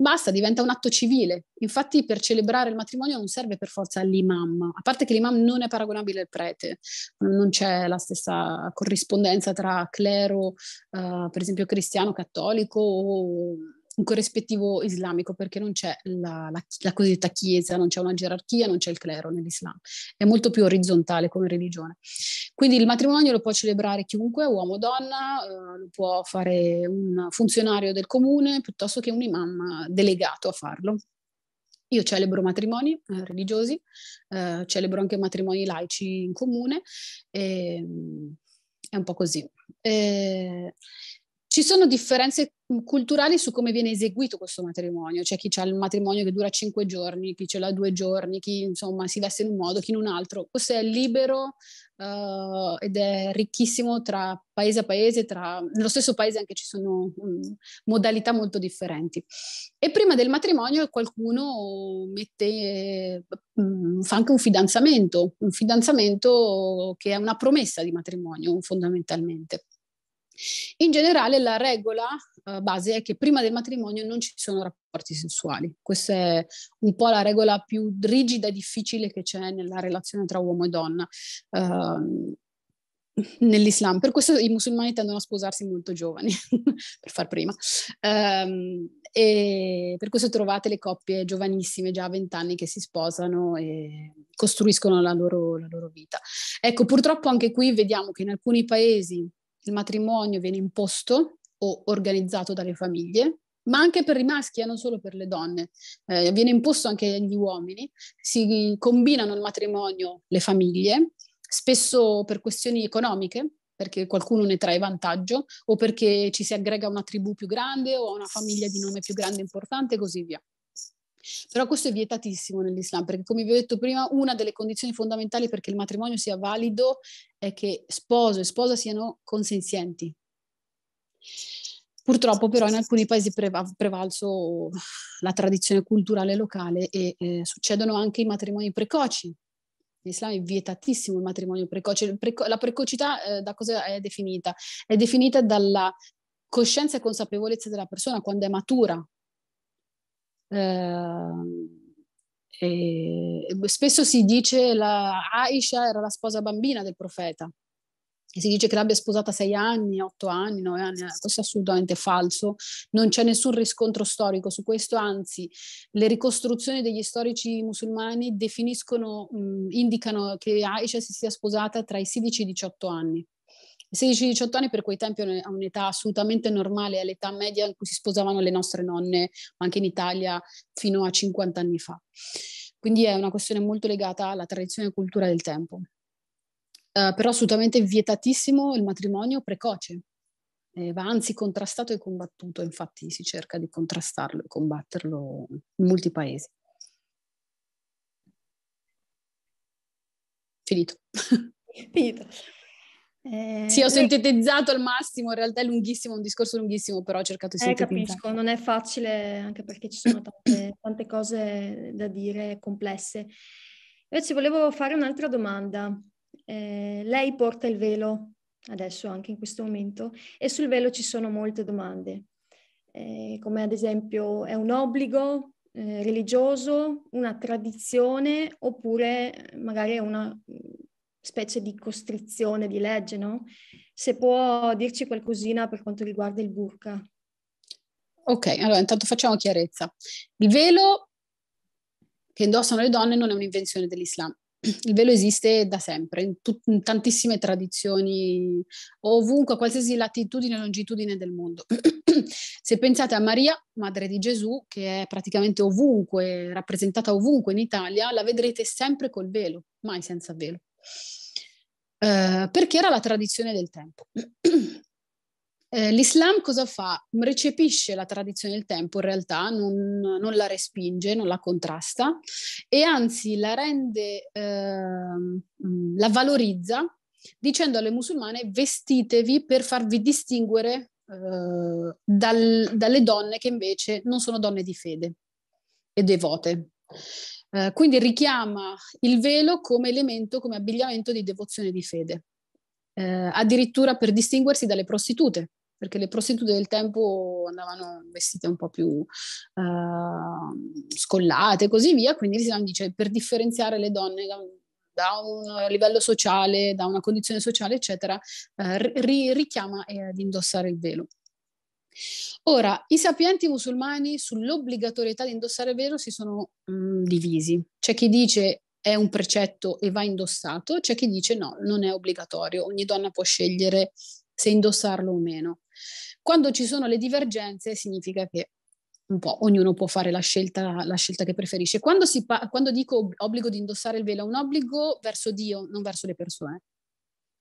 Basta, diventa un atto civile. Infatti per celebrare il matrimonio non serve per forza l'imam, a parte che l'imam non è paragonabile al prete, non c'è la stessa corrispondenza tra clero, eh, per esempio cristiano, cattolico o un corrispettivo islamico perché non c'è la, la, la, cosiddetta chiesa, non c'è una gerarchia, non c'è il clero nell'Islam, è molto più orizzontale come religione. Quindi il matrimonio lo può celebrare chiunque, uomo o donna, eh, lo può fare un funzionario del comune piuttosto che un imam delegato a farlo. Io celebro matrimoni eh, religiosi, eh, celebro anche matrimoni laici in comune, e, ehm, è un po' così. Eh, ci sono differenze mm, culturali su come viene eseguito questo matrimonio, c'è cioè chi ha il matrimonio che dura cinque giorni, chi ce l'ha due giorni, chi insomma si veste in un modo, chi in un altro. Questo è libero uh, ed è ricchissimo tra paese a paese, tra... nello stesso paese anche ci sono um, modalità molto differenti. E prima del matrimonio qualcuno mette, um, fa anche un fidanzamento, un fidanzamento che è una promessa di matrimonio fondamentalmente. In generale la regola eh, base è che prima del matrimonio non ci sono rapporti sessuali. Questa è un po' la regola più rigida e difficile che c'è nella relazione tra uomo e donna. Eh, nell'Islam, per questo i musulmani tendono a sposarsi molto giovani, per far prima, um, e per questo trovate le coppie giovanissime, già a vent'anni, che si sposano e costruiscono la loro, la loro vita. Ecco, purtroppo anche qui vediamo che in alcuni paesi il matrimonio viene imposto o organizzato dalle famiglie, ma anche per i maschi e eh, non solo per le donne. Eh, viene imposto anche agli uomini, si combinano il matrimonio le famiglie, spesso per questioni economiche, perché qualcuno ne trae vantaggio o perché ci si aggrega a una tribù più grande o a una famiglia di nome più grande e importante e così via. Però questo è vietatissimo nell'Islam, perché come vi ho detto prima, una delle condizioni fondamentali perché il matrimonio sia valido è che sposo e sposa siano consenzienti. Purtroppo però in alcuni paesi preva- prevalso la tradizione culturale locale e eh, succedono anche i matrimoni precoci. L'Islam è vietatissimo il matrimonio precoce. Preco- la precocità eh, da cosa è definita? È definita dalla coscienza e consapevolezza della persona quando è matura, eh, spesso si dice che Aisha era la sposa bambina del profeta. Si dice che l'abbia sposata sei anni, otto anni, nove anni, eh, questo è assolutamente falso, non c'è nessun riscontro storico su questo, anzi le ricostruzioni degli storici musulmani definiscono, mh, indicano che Aisha si sia sposata tra i 16 e i 18 anni. 16-18 anni per quei tempi è un'età assolutamente normale, è l'età media in cui si sposavano le nostre nonne, anche in Italia fino a 50 anni fa. Quindi è una questione molto legata alla tradizione e cultura del tempo. Uh, però assolutamente vietatissimo il matrimonio precoce, eh, va anzi contrastato e combattuto, infatti si cerca di contrastarlo e combatterlo in molti paesi. Finito. Finito. Eh, sì, ho sintetizzato al massimo, in realtà è lunghissimo, un discorso lunghissimo, però ho cercato di eh, sintetizzare. capisco, non è facile anche perché ci sono tante, tante cose da dire complesse. Invece volevo fare un'altra domanda. Eh, lei porta il velo adesso, anche in questo momento, e sul velo ci sono molte domande, eh, come ad esempio è un obbligo eh, religioso, una tradizione oppure magari è una specie di costrizione di legge, no? Se può dirci qualcosina per quanto riguarda il burka. Ok, allora intanto facciamo chiarezza. Il velo che indossano le donne non è un'invenzione dell'Islam. Il velo esiste da sempre, in, tut- in tantissime tradizioni, ovunque, a qualsiasi latitudine e longitudine del mondo. Se pensate a Maria, madre di Gesù, che è praticamente ovunque, rappresentata ovunque in Italia, la vedrete sempre col velo, mai senza velo. Eh, perché era la tradizione del tempo. Eh, L'Islam cosa fa? Recepisce la tradizione del tempo, in realtà non, non la respinge, non la contrasta e anzi la rende, eh, la valorizza dicendo alle musulmane vestitevi per farvi distinguere eh, dal, dalle donne che invece non sono donne di fede e devote. Eh, quindi richiama il velo come elemento, come abbigliamento di devozione di fede, eh, addirittura per distinguersi dalle prostitute, perché le prostitute del tempo andavano vestite un po' più eh, scollate e così via, quindi l'Islam dice per differenziare le donne da un, da un livello sociale, da una condizione sociale, eccetera, eh, ri, richiama eh, ad indossare il velo. Ora, i sapienti musulmani sull'obbligatorietà di indossare velo si sono mh, mm, divisi. C'è chi dice è un precetto e va indossato, c'è chi dice no, non è obbligatorio, ogni donna può scegliere se indossarlo o meno. Quando ci sono le divergenze significa che un po' ognuno può fare la scelta, la scelta che preferisce. Quando, pa- quando dico obbligo di indossare il velo, è un obbligo verso Dio, non verso le persone.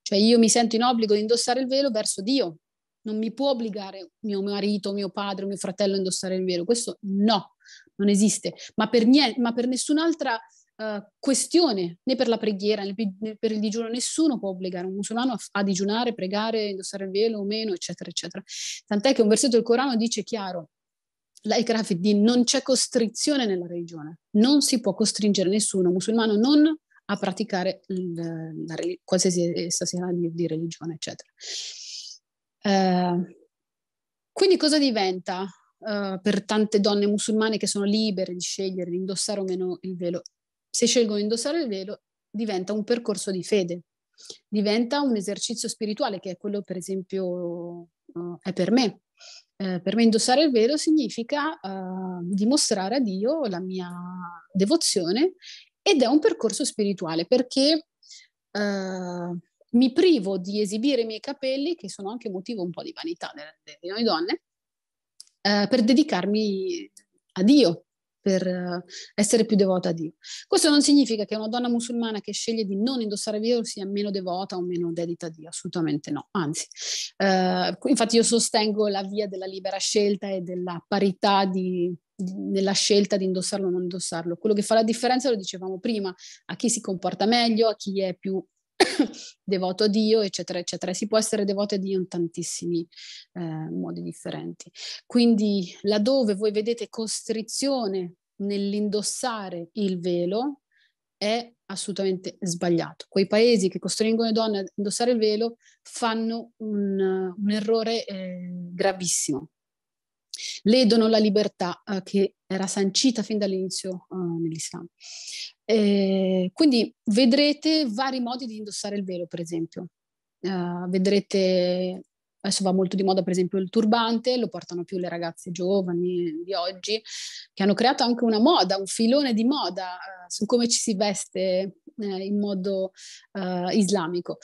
Cioè io mi sento in obbligo di indossare il velo verso Dio, non mi può obbligare mio marito, mio padre, mio fratello a indossare il velo. Questo no, non esiste. Ma per, niente, ma per nessun'altra uh, questione, né per la preghiera, né per il digiuno, nessuno può obbligare un musulmano a, a digiunare, pregare, indossare il velo o meno, eccetera, eccetera. Tant'è che un versetto del Corano dice chiaro, Di non c'è costrizione nella religione, non si può costringere nessuno, musulmano non a praticare il, la, qualsiasi essa sia di religione, eccetera. Eh, quindi cosa diventa eh, per tante donne musulmane che sono libere di scegliere di indossare o meno il velo? Se scelgono di indossare il velo diventa un percorso di fede, diventa un esercizio spirituale che è quello per esempio eh, è per me. Eh, per me indossare il velo significa eh, dimostrare a Dio la mia devozione ed è un percorso spirituale perché Uh, mi privo di esibire i miei capelli, che sono anche motivo un po' di vanità di noi donne, eh, per dedicarmi a Dio, per eh, essere più devota a Dio. Questo non significa che una donna musulmana che sceglie di non indossare velo sia meno devota o meno dedita a Dio, assolutamente no, anzi. Eh, infatti io sostengo la via della libera scelta e della parità di, nella scelta di indossarlo o non indossarlo. Quello che fa la differenza, lo dicevamo prima, a chi si comporta meglio, a chi è più devoto a Dio, eccetera, eccetera. Si può essere devoto a Dio in tantissimi eh, modi differenti. Quindi laddove voi vedete costrizione nell'indossare il velo, è assolutamente sbagliato. Quei paesi che costringono le donne a indossare il velo fanno un, un errore eh, gravissimo ledono la libertà eh, che era sancita fin dall'inizio eh, nell'Islam. Eh, quindi vedrete vari modi di indossare il velo, per esempio. Eh, vedrete, adesso va molto di moda per esempio il turbante, lo portano più le ragazze giovani di oggi, che hanno creato anche una moda, un filone di moda eh, su come ci si veste eh, in modo islamico.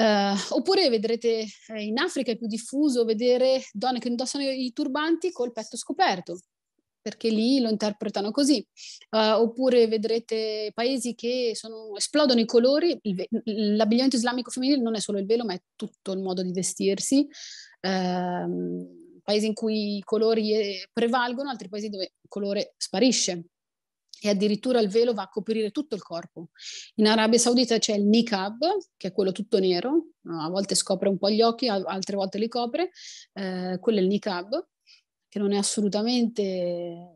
Eh, oppure vedrete eh, in Africa è più diffuso vedere donne che indossano i turbanti col petto scoperto, perché lì lo interpretano così. Eh, oppure vedrete paesi che sono, esplodono i colori, l'abbigliamento islamico femminile non è solo il velo, ma è tutto il modo di vestirsi. Ehm, paesi in cui i colori eh, prevalgono, altri paesi dove il colore sparisce e addirittura il velo va a coprire tutto il corpo. In Arabia Saudita c'è il niqab, che è quello tutto nero, a volte scopre un po' gli occhi, altre volte li copre, eh, quello è il niqab, che non è assolutamente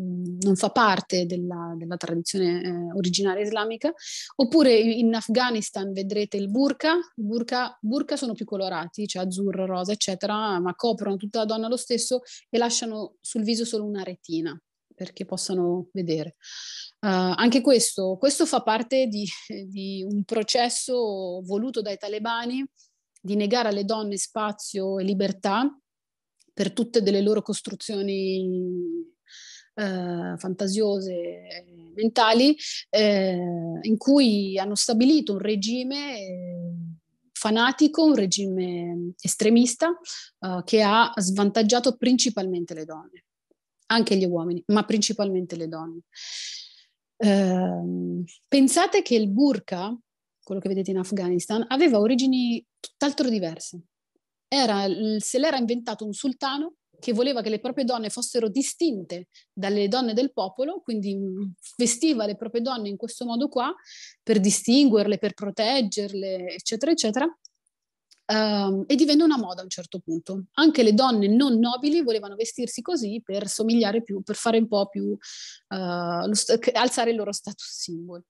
mm, non fa parte della, della tradizione eh, originaria islamica, oppure in Afghanistan vedrete il burqa, burqa, burka sono più colorati, cioè azzurro, rosa, eccetera, ma coprono tutta la donna lo stesso e lasciano sul viso solo una retina perché possano vedere. Uh, anche questo, questo, fa parte di, di, un processo voluto dai talebani di negare alle donne spazio e libertà per tutte delle loro costruzioni uh, fantasiose mentali, eh, in cui hanno stabilito un regime eh, fanatico, un regime estremista uh, che ha svantaggiato principalmente le donne anche gli uomini, ma principalmente le donne. Eh, pensate che il burqa, quello che vedete in Afghanistan, aveva origini tutt'altro diverse. Era, se l'era inventato un sultano che voleva che le proprie donne fossero distinte dalle donne del popolo, quindi mm, vestiva le proprie donne in questo modo qua per distinguerle, per proteggerle, eccetera, eccetera. Um, e divenne una moda a un certo punto. Anche le donne non nobili volevano vestirsi così per somigliare più, per fare un po' più, uh, st- alzare il loro status symbol.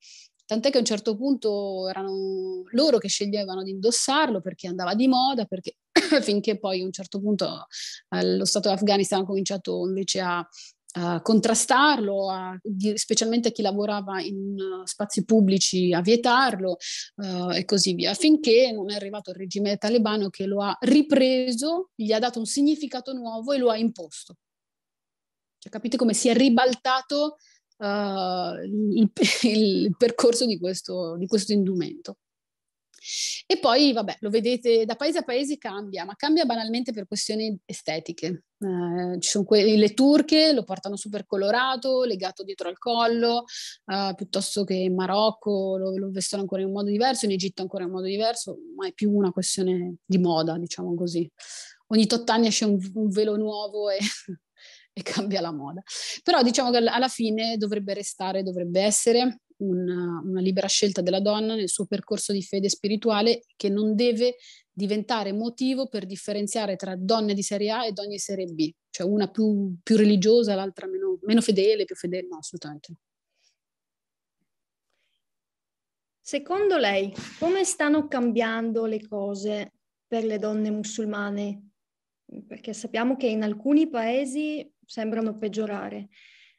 Tant'è che a un certo punto erano loro che sceglievano di indossarlo perché andava di moda, perché finché poi a un certo punto eh, lo Stato d'Afghanistan ha cominciato invece a a contrastarlo, a, specialmente a chi lavorava in eh, spazi pubblici a vietarlo uh, e così via, finché non è arrivato il regime talebano che lo ha ripreso, gli ha dato un significato nuovo e lo ha imposto. Cioè, capite come si è ribaltato uh, il, il, percorso di questo, di questo indumento. E poi, vabbè, lo vedete da paese a paese cambia, ma cambia banalmente per questioni estetiche. Eh, ci sono que- le turche, lo portano super colorato, legato dietro al collo, eh, piuttosto che in Marocco lo, lo, vestono ancora in un modo diverso, in Egitto ancora in un modo diverso, ma è più una questione di moda, diciamo così. Ogni tot anni esce un, un velo nuovo e, e cambia la moda. Però diciamo che alla fine dovrebbe restare, dovrebbe essere una, una libera scelta della donna nel suo percorso di fede spirituale che non deve diventare motivo per differenziare tra donne di serie A e donne di serie B, cioè una più, più religiosa, l'altra meno, meno, fedele, più fedele, no, assolutamente. Secondo lei, come stanno cambiando le cose per le donne musulmane? Perché sappiamo che in alcuni paesi sembrano peggiorare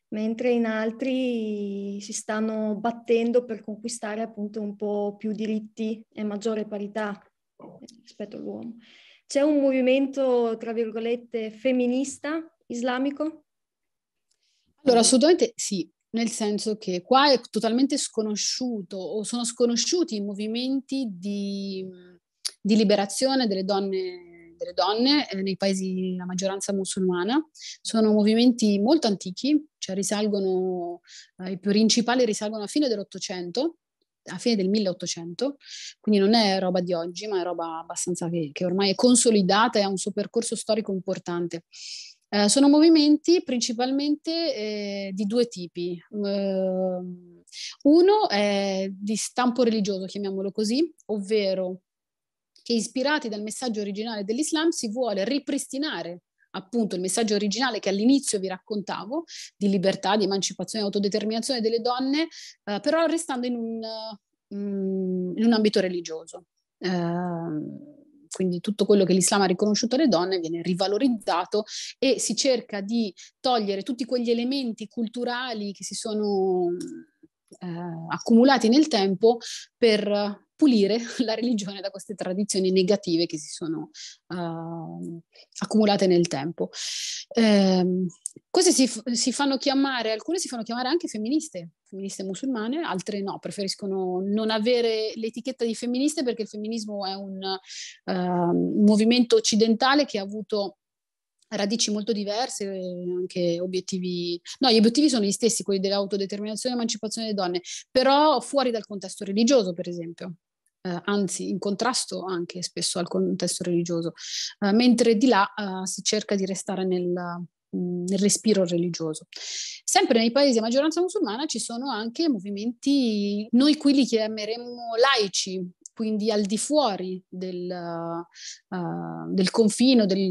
mentre in altri si stanno battendo per conquistare appunto un po' più diritti e maggiore parità eh, rispetto all'uomo. C'è un movimento, tra virgolette, femminista islamico? Allora, assolutamente sì, nel senso che qua è totalmente sconosciuto o sono sconosciuti i movimenti di, di liberazione delle donne delle donne eh, nei paesi a maggioranza musulmana. Sono movimenti molto antichi, cioè risalgono, eh, i principali risalgono a fine dell'Ottocento, a fine del 1800, quindi non è roba di oggi, ma è roba abbastanza che, che ormai è consolidata e ha un suo percorso storico importante. Eh, sono movimenti principalmente eh, di due tipi. Eh, uno è di stampo religioso, chiamiamolo così, ovvero che ispirati dal messaggio originale dell'Islam si vuole ripristinare appunto il messaggio originale che all'inizio vi raccontavo di libertà, di emancipazione autodeterminazione delle donne, eh, però restando in un, um, in un ambito religioso. Uh, quindi tutto quello che l'Islam ha riconosciuto alle donne viene rivalorizzato e si cerca di togliere tutti quegli elementi culturali che si sono eh, accumulati nel tempo per pulire la religione da queste tradizioni negative che si sono uh, accumulate nel tempo. Eh, queste si, si, fanno chiamare, alcune si fanno chiamare anche femministe, femministe musulmane, altre no, preferiscono non avere l'etichetta di femministe perché il femminismo è un uh, movimento occidentale che ha avuto radici molto diverse, anche obiettivi, no, gli obiettivi sono gli stessi, quelli dell'autodeterminazione e emancipazione delle donne, però fuori dal contesto religioso, per esempio. Eh, anzi, in contrasto anche spesso al contesto religioso, eh, mentre di là eh, si cerca di restare nel, mm, nel respiro religioso. Sempre nei paesi a maggioranza musulmana ci sono anche movimenti, noi qui li chiameremmo laici, quindi al di fuori del, uh, del confino del,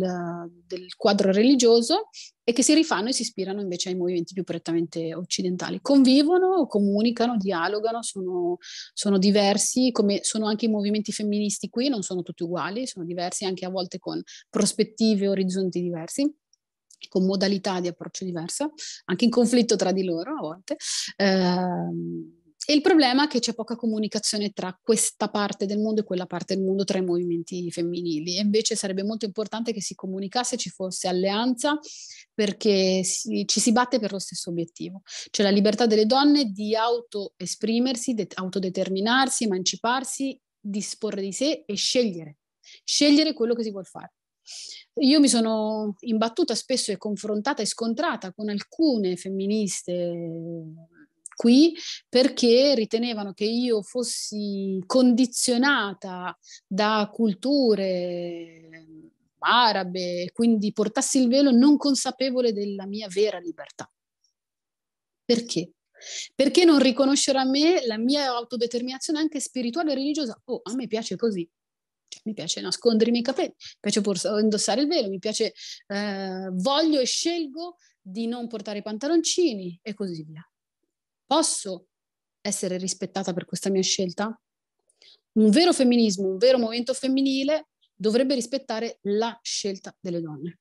del, quadro religioso e che si rifanno e si ispirano invece ai movimenti più prettamente occidentali. Convivono, comunicano, dialogano, sono, sono diversi, come sono anche i movimenti femministi qui, non sono tutti uguali, sono diversi anche a volte con prospettive e orizzonti diversi con modalità di approccio diversa, anche in conflitto tra di loro a volte. Eh, e il problema è che c'è poca comunicazione tra questa parte del mondo e quella parte del mondo, tra i movimenti femminili. E invece sarebbe molto importante che si comunicasse, ci fosse alleanza, perché si, ci si batte per lo stesso obiettivo, cioè la libertà delle donne di autoesprimersi, de- autodeterminarsi, emanciparsi, disporre di sé e scegliere, scegliere quello che si vuole fare. Io mi sono imbattuta spesso e confrontata e scontrata con alcune femministe qui perché ritenevano che io fossi condizionata da culture ehm, arabe, quindi portassi il velo non consapevole della mia vera libertà. Perché? Perché non riconoscere a me la mia autodeterminazione anche spirituale e religiosa? Oh, a me piace così. Cioè, mi piace nascondere i miei capelli, mi piace indossare il velo, mi piace, eh, voglio e scelgo di non portare i pantaloncini e così via. Posso essere rispettata per questa mia scelta? Un vero femminismo, un vero movimento femminile dovrebbe rispettare la scelta delle donne,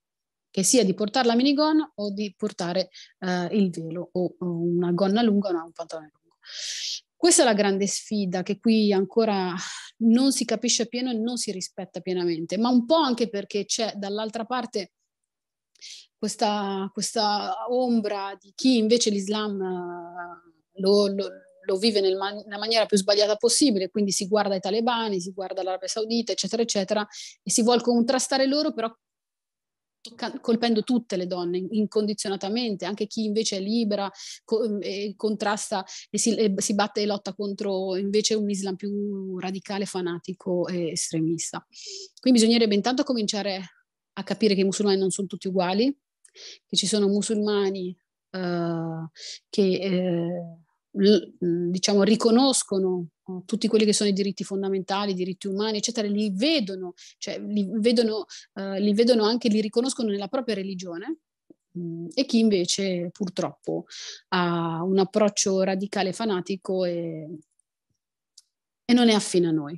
che sia di portare la minigonna o di portare eh, il velo o, o, una gonna lunga o un pantalone lungo. Questa è la grande sfida che qui ancora non si capisce appieno e non si rispetta pienamente, ma un po' anche perché c'è dall'altra parte questa, questa ombra di chi invece l'Islam eh, lo, lo, lo vive nel man- nella maniera più sbagliata possibile, quindi si guarda i talebani, si guarda l'Arabia Saudita, eccetera, eccetera, e si vuole contrastare loro, però colpendo tutte le donne incondizionatamente, anche chi invece è libera co- mm, e contrasta e si, e si, batte e lotta contro invece un Islam più radicale, fanatico e estremista. Quindi bisognerebbe intanto cominciare a capire che i musulmani non sono tutti uguali, che ci sono musulmani uh, che... Eh, diciamo, riconoscono oh, tutti quelli che sono i diritti fondamentali, i diritti umani, eccetera, li vedono, cioè, li, vedono eh, li vedono anche, li riconoscono nella propria religione, e chi invece purtroppo ha un approccio radicale fanatico e, e non è affine a noi.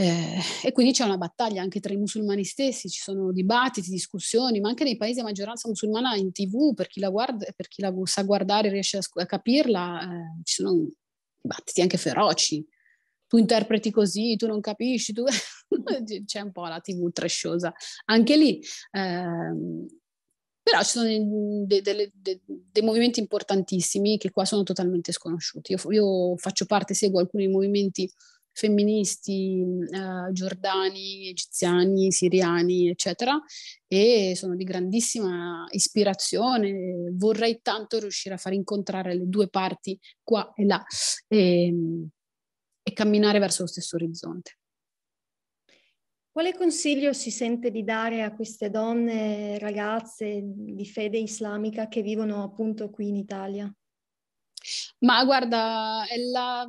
Eh, e quindi c'è una battaglia anche tra i musulmani stessi, ci sono dibattiti, discussioni, ma anche nei paesi a maggioranza musulmana in tv, per chi la, guarda, per chi la sa guardare e riesce a, a capirla, eh, ci sono dibattiti anche feroci. Tu interpreti così, tu non capisci, tu... c'è un po' la tv tresciosa anche lì. Eh, però ci sono dei de, de, de, movimenti importantissimi che qua sono totalmente sconosciuti. Io, io faccio parte, seguo alcuni movimenti femministi eh, giordani, egiziani, siriani, eccetera, e sono di grandissima ispirazione. Vorrei tanto riuscire a far incontrare le due parti qua e là e, ehm, e camminare verso lo stesso orizzonte. Quale consiglio si sente di dare a queste donne, ragazze di fede islamica che vivono appunto qui in Italia? Ma guarda, è la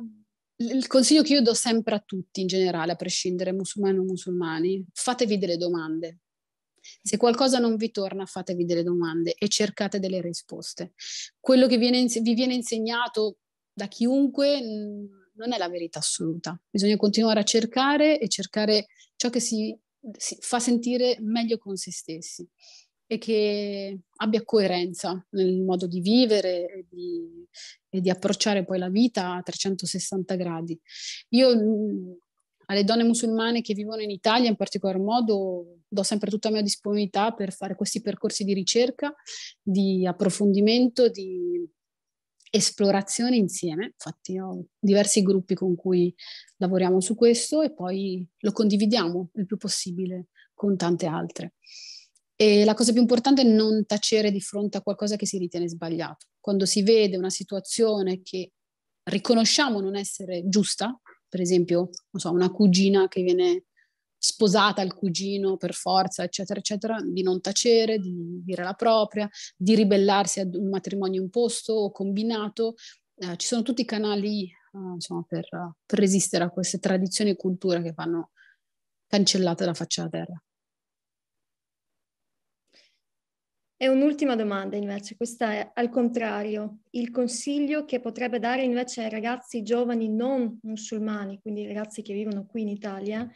il consiglio che io do sempre a tutti in generale, a prescindere musulmani o musulmani, fatevi delle domande. Se qualcosa non vi torna, fatevi delle domande e cercate delle risposte. Quello che viene, vi viene insegnato da chiunque non è la verità assoluta. Bisogna continuare a cercare e cercare ciò che si, si fa sentire meglio con se stessi e che abbia coerenza nel modo di vivere e di, e di approcciare poi la vita a 360 gradi. Io mm, alle donne musulmane che vivono in Italia in particolar modo do sempre tutta la mia disponibilità per fare questi percorsi di ricerca, di approfondimento, di esplorazione insieme. Infatti ho diversi gruppi con cui lavoriamo su questo e poi lo condividiamo il più possibile con tante altre. E la cosa più importante è non tacere di fronte a qualcosa che si ritiene sbagliato. Quando si vede una situazione che riconosciamo non essere giusta, per esempio, so, una cugina che viene sposata al cugino per forza, eccetera, eccetera, di non tacere, di dire la propria, di ribellarsi ad un matrimonio imposto o combinato. Eh, ci sono tutti i canali eh, insomma, per, per resistere a queste tradizioni e culture che vanno cancellate da faccia a terra. E un'ultima domanda invece, questa è al contrario, il consiglio che potrebbe dare invece ai ragazzi giovani non musulmani, quindi ragazzi che vivono qui in Italia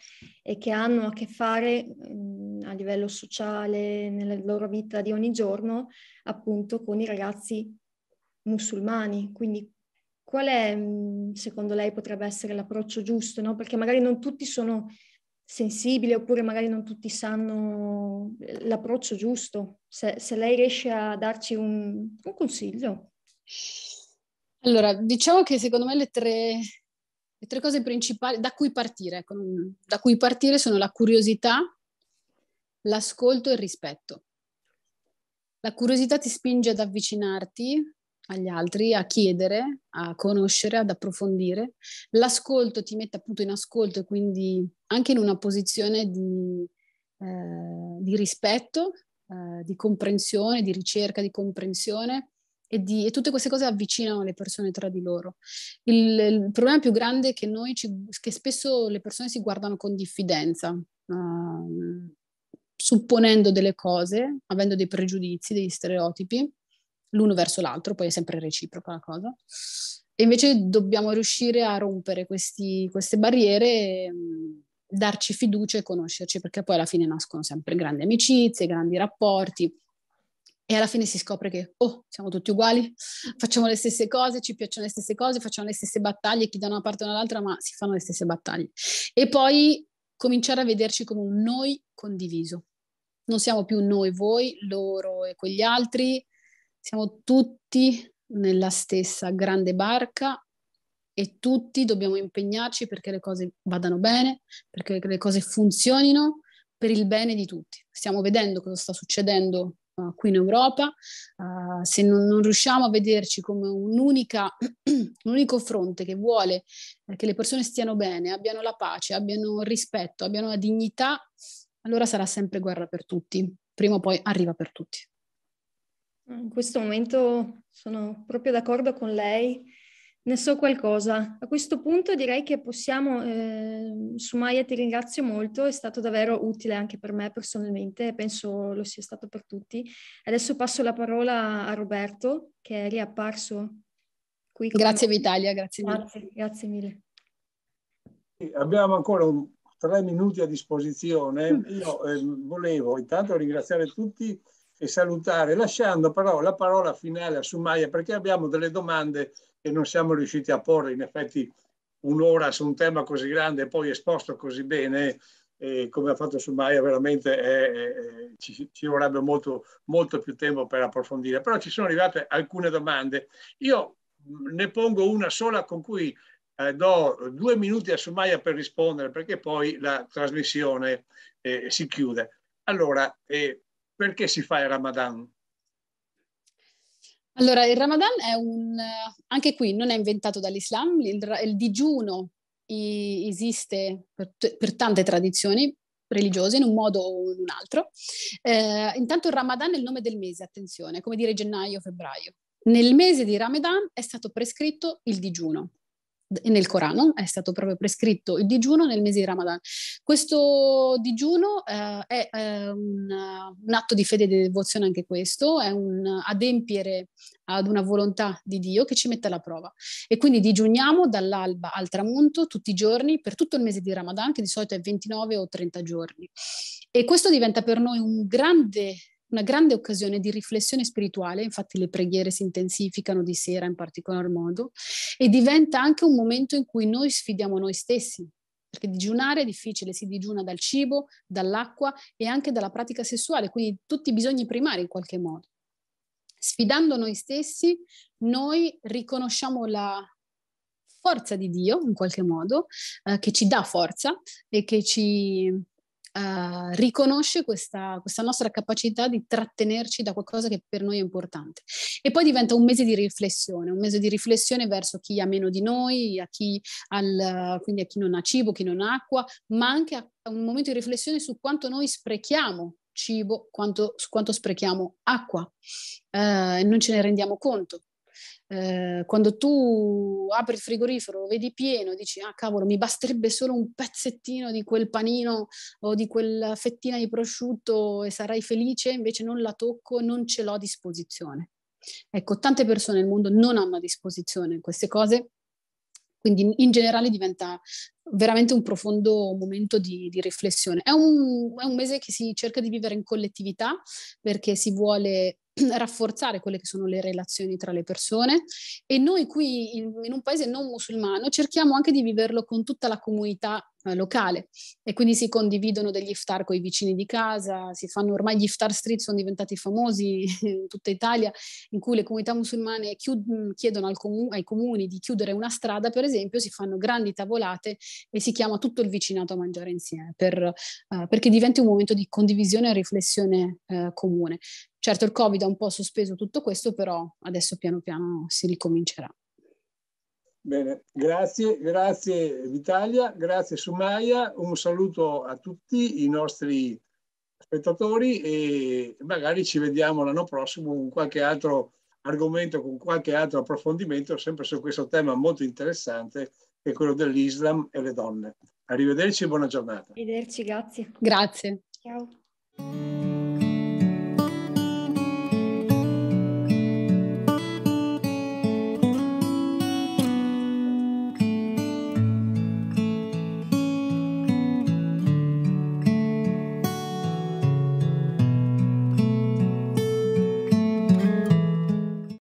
e che hanno a che fare mh, mm, a livello sociale, nella loro vita di ogni giorno, appunto con i ragazzi musulmani. Quindi qual è, mh, mm, secondo lei, potrebbe essere l'approccio giusto? No? Perché magari non tutti sono sensibile oppure magari non tutti sanno eh, l'approccio giusto. Se, se lei riesce a darci un, un, consiglio. Allora, diciamo che secondo me le tre, le tre cose principali da cui partire, ecco, da cui partire sono la curiosità, l'ascolto e il rispetto. La curiosità ti spinge ad avvicinarti, agli altri a chiedere, a conoscere, ad approfondire. L'ascolto ti mette appunto in ascolto e quindi anche in una posizione di, eh, di rispetto, eh, di comprensione, di ricerca, di comprensione e, di, e, tutte queste cose avvicinano le persone tra di loro. Il, il problema più grande è che, noi ci, che spesso le persone si guardano con diffidenza. Uh, supponendo delle cose, avendo dei pregiudizi, degli stereotipi, l'uno verso l'altro, poi è sempre reciproca la cosa. E invece dobbiamo riuscire a rompere questi, queste barriere, mh, mm, darci fiducia e conoscerci, perché poi alla fine nascono sempre grandi amicizie, grandi rapporti. E alla fine si scopre che, oh, siamo tutti uguali, facciamo le stesse cose, ci piacciono le stesse cose, facciamo le stesse battaglie, chi da una parte o dall'altra, ma si fanno le stesse battaglie. E poi cominciare a vederci come un noi condiviso. Non siamo più noi, voi, loro e quegli altri, siamo tutti nella stessa grande barca e tutti dobbiamo impegnarci perché le cose vadano bene, perché le cose funzionino per il bene di tutti. Stiamo vedendo cosa sta succedendo uh, qui in Europa, uh, se non, non, riusciamo a vederci come un'unica, un unico fronte che vuole eh, che le persone stiano bene, abbiano la pace, abbiano il rispetto, abbiano la dignità, allora sarà sempre guerra per tutti, prima o poi arriva per tutti. In questo momento sono proprio d'accordo con lei, ne so qualcosa. A questo punto direi che possiamo, eh, Sumaya ti ringrazio molto, è stato davvero utile anche per me personalmente, penso lo sia stato per tutti. Adesso passo la parola a Roberto che è riapparso qui. Grazie me. Vitalia, grazie mille. Grazie, grazie mille. Abbiamo ancora un, tre minuti a disposizione. Mm. Io eh, volevo intanto ringraziare tutti e salutare, lasciando però la parola finale a Sumaya perché abbiamo delle domande che non siamo riusciti a porre. In effetti un'ora su un tema così grande e poi esposto così bene, eh, come ha fatto Sumaya, veramente è, eh, è, eh, ci, ci, vorrebbe molto, molto più tempo per approfondire. Però ci sono arrivate alcune domande. Io mm, ne pongo una sola con cui eh, do due minuti a Sumaya per rispondere perché poi la trasmissione eh, si chiude. Allora, eh, perché si fa il Ramadan? Allora, il Ramadan è un, anche qui non è inventato dall'Islam, il, il digiuno i, esiste per, per, tante tradizioni religiose in un modo o in un altro. Eh, intanto il Ramadan è il nome del mese, attenzione, come dire gennaio, febbraio. Nel mese di Ramadan è stato prescritto il digiuno nel Corano è stato proprio prescritto il digiuno nel mese di Ramadan. Questo digiuno eh, è, è eh, un, un, atto di fede e di devozione anche questo, è un adempiere ad una volontà di Dio che ci mette alla prova. E quindi digiuniamo dall'alba al tramonto tutti i giorni per tutto il mese di Ramadan, che di solito è 29 o 30 giorni. E questo diventa per noi un grande una grande occasione di riflessione spirituale, infatti le preghiere si intensificano di sera in particolar modo, e diventa anche un momento in cui noi sfidiamo noi stessi, perché digiunare è difficile, si digiuna dal cibo, dall'acqua e anche dalla pratica sessuale, quindi tutti i bisogni primari in qualche modo. Sfidando noi stessi, noi riconosciamo la forza di Dio in qualche modo, eh, che ci dà forza e che ci eh, riconosce questa, questa, nostra capacità di trattenerci da qualcosa che per noi è importante. E poi diventa un mese di riflessione, un mese di riflessione verso chi ha meno di noi, a chi, al, quindi a chi non ha cibo, chi non ha acqua, ma anche a, un momento di riflessione su quanto noi sprechiamo cibo, quanto, quanto sprechiamo acqua. Uh, non ce ne rendiamo conto. Eh, quando tu apri il frigorifero, lo vedi pieno, dici, ah cavolo, mi basterebbe solo un pezzettino di quel panino o di quella fettina di prosciutto e sarai felice, invece non la tocco, non ce l'ho a disposizione. Ecco, tante persone nel mondo non hanno a disposizione queste cose, quindi in generale diventa veramente un profondo momento di, di riflessione. È un, è un, mese che si cerca di vivere in collettività perché si vuole rafforzare quelle che sono le relazioni tra le persone e noi qui in, in un paese non musulmano cerchiamo anche di viverlo con tutta la comunità eh, locale e quindi si condividono degli iftar con i vicini di casa, si fanno ormai gli iftar street sono diventati famosi in tutta Italia in cui le comunità musulmane chiud- mm, chiedono comu- ai comuni di chiudere una strada per esempio, si fanno grandi tavolate e si chiama tutto il vicinato a mangiare insieme per, eh, perché diventi un momento di condivisione e riflessione eh, comune. Certo il Covid ha un po' sospeso tutto questo, però adesso piano piano si ricomincerà. Bene, grazie, grazie Vitalia, grazie Sumaya, un saluto a tutti i nostri spettatori e magari ci vediamo l'anno prossimo con qualche altro argomento, con qualche altro approfondimento, sempre su questo tema molto interessante che è quello dell'Islam e le donne. Arrivederci e buona giornata. Arrivederci, grazie. Grazie. Ciao.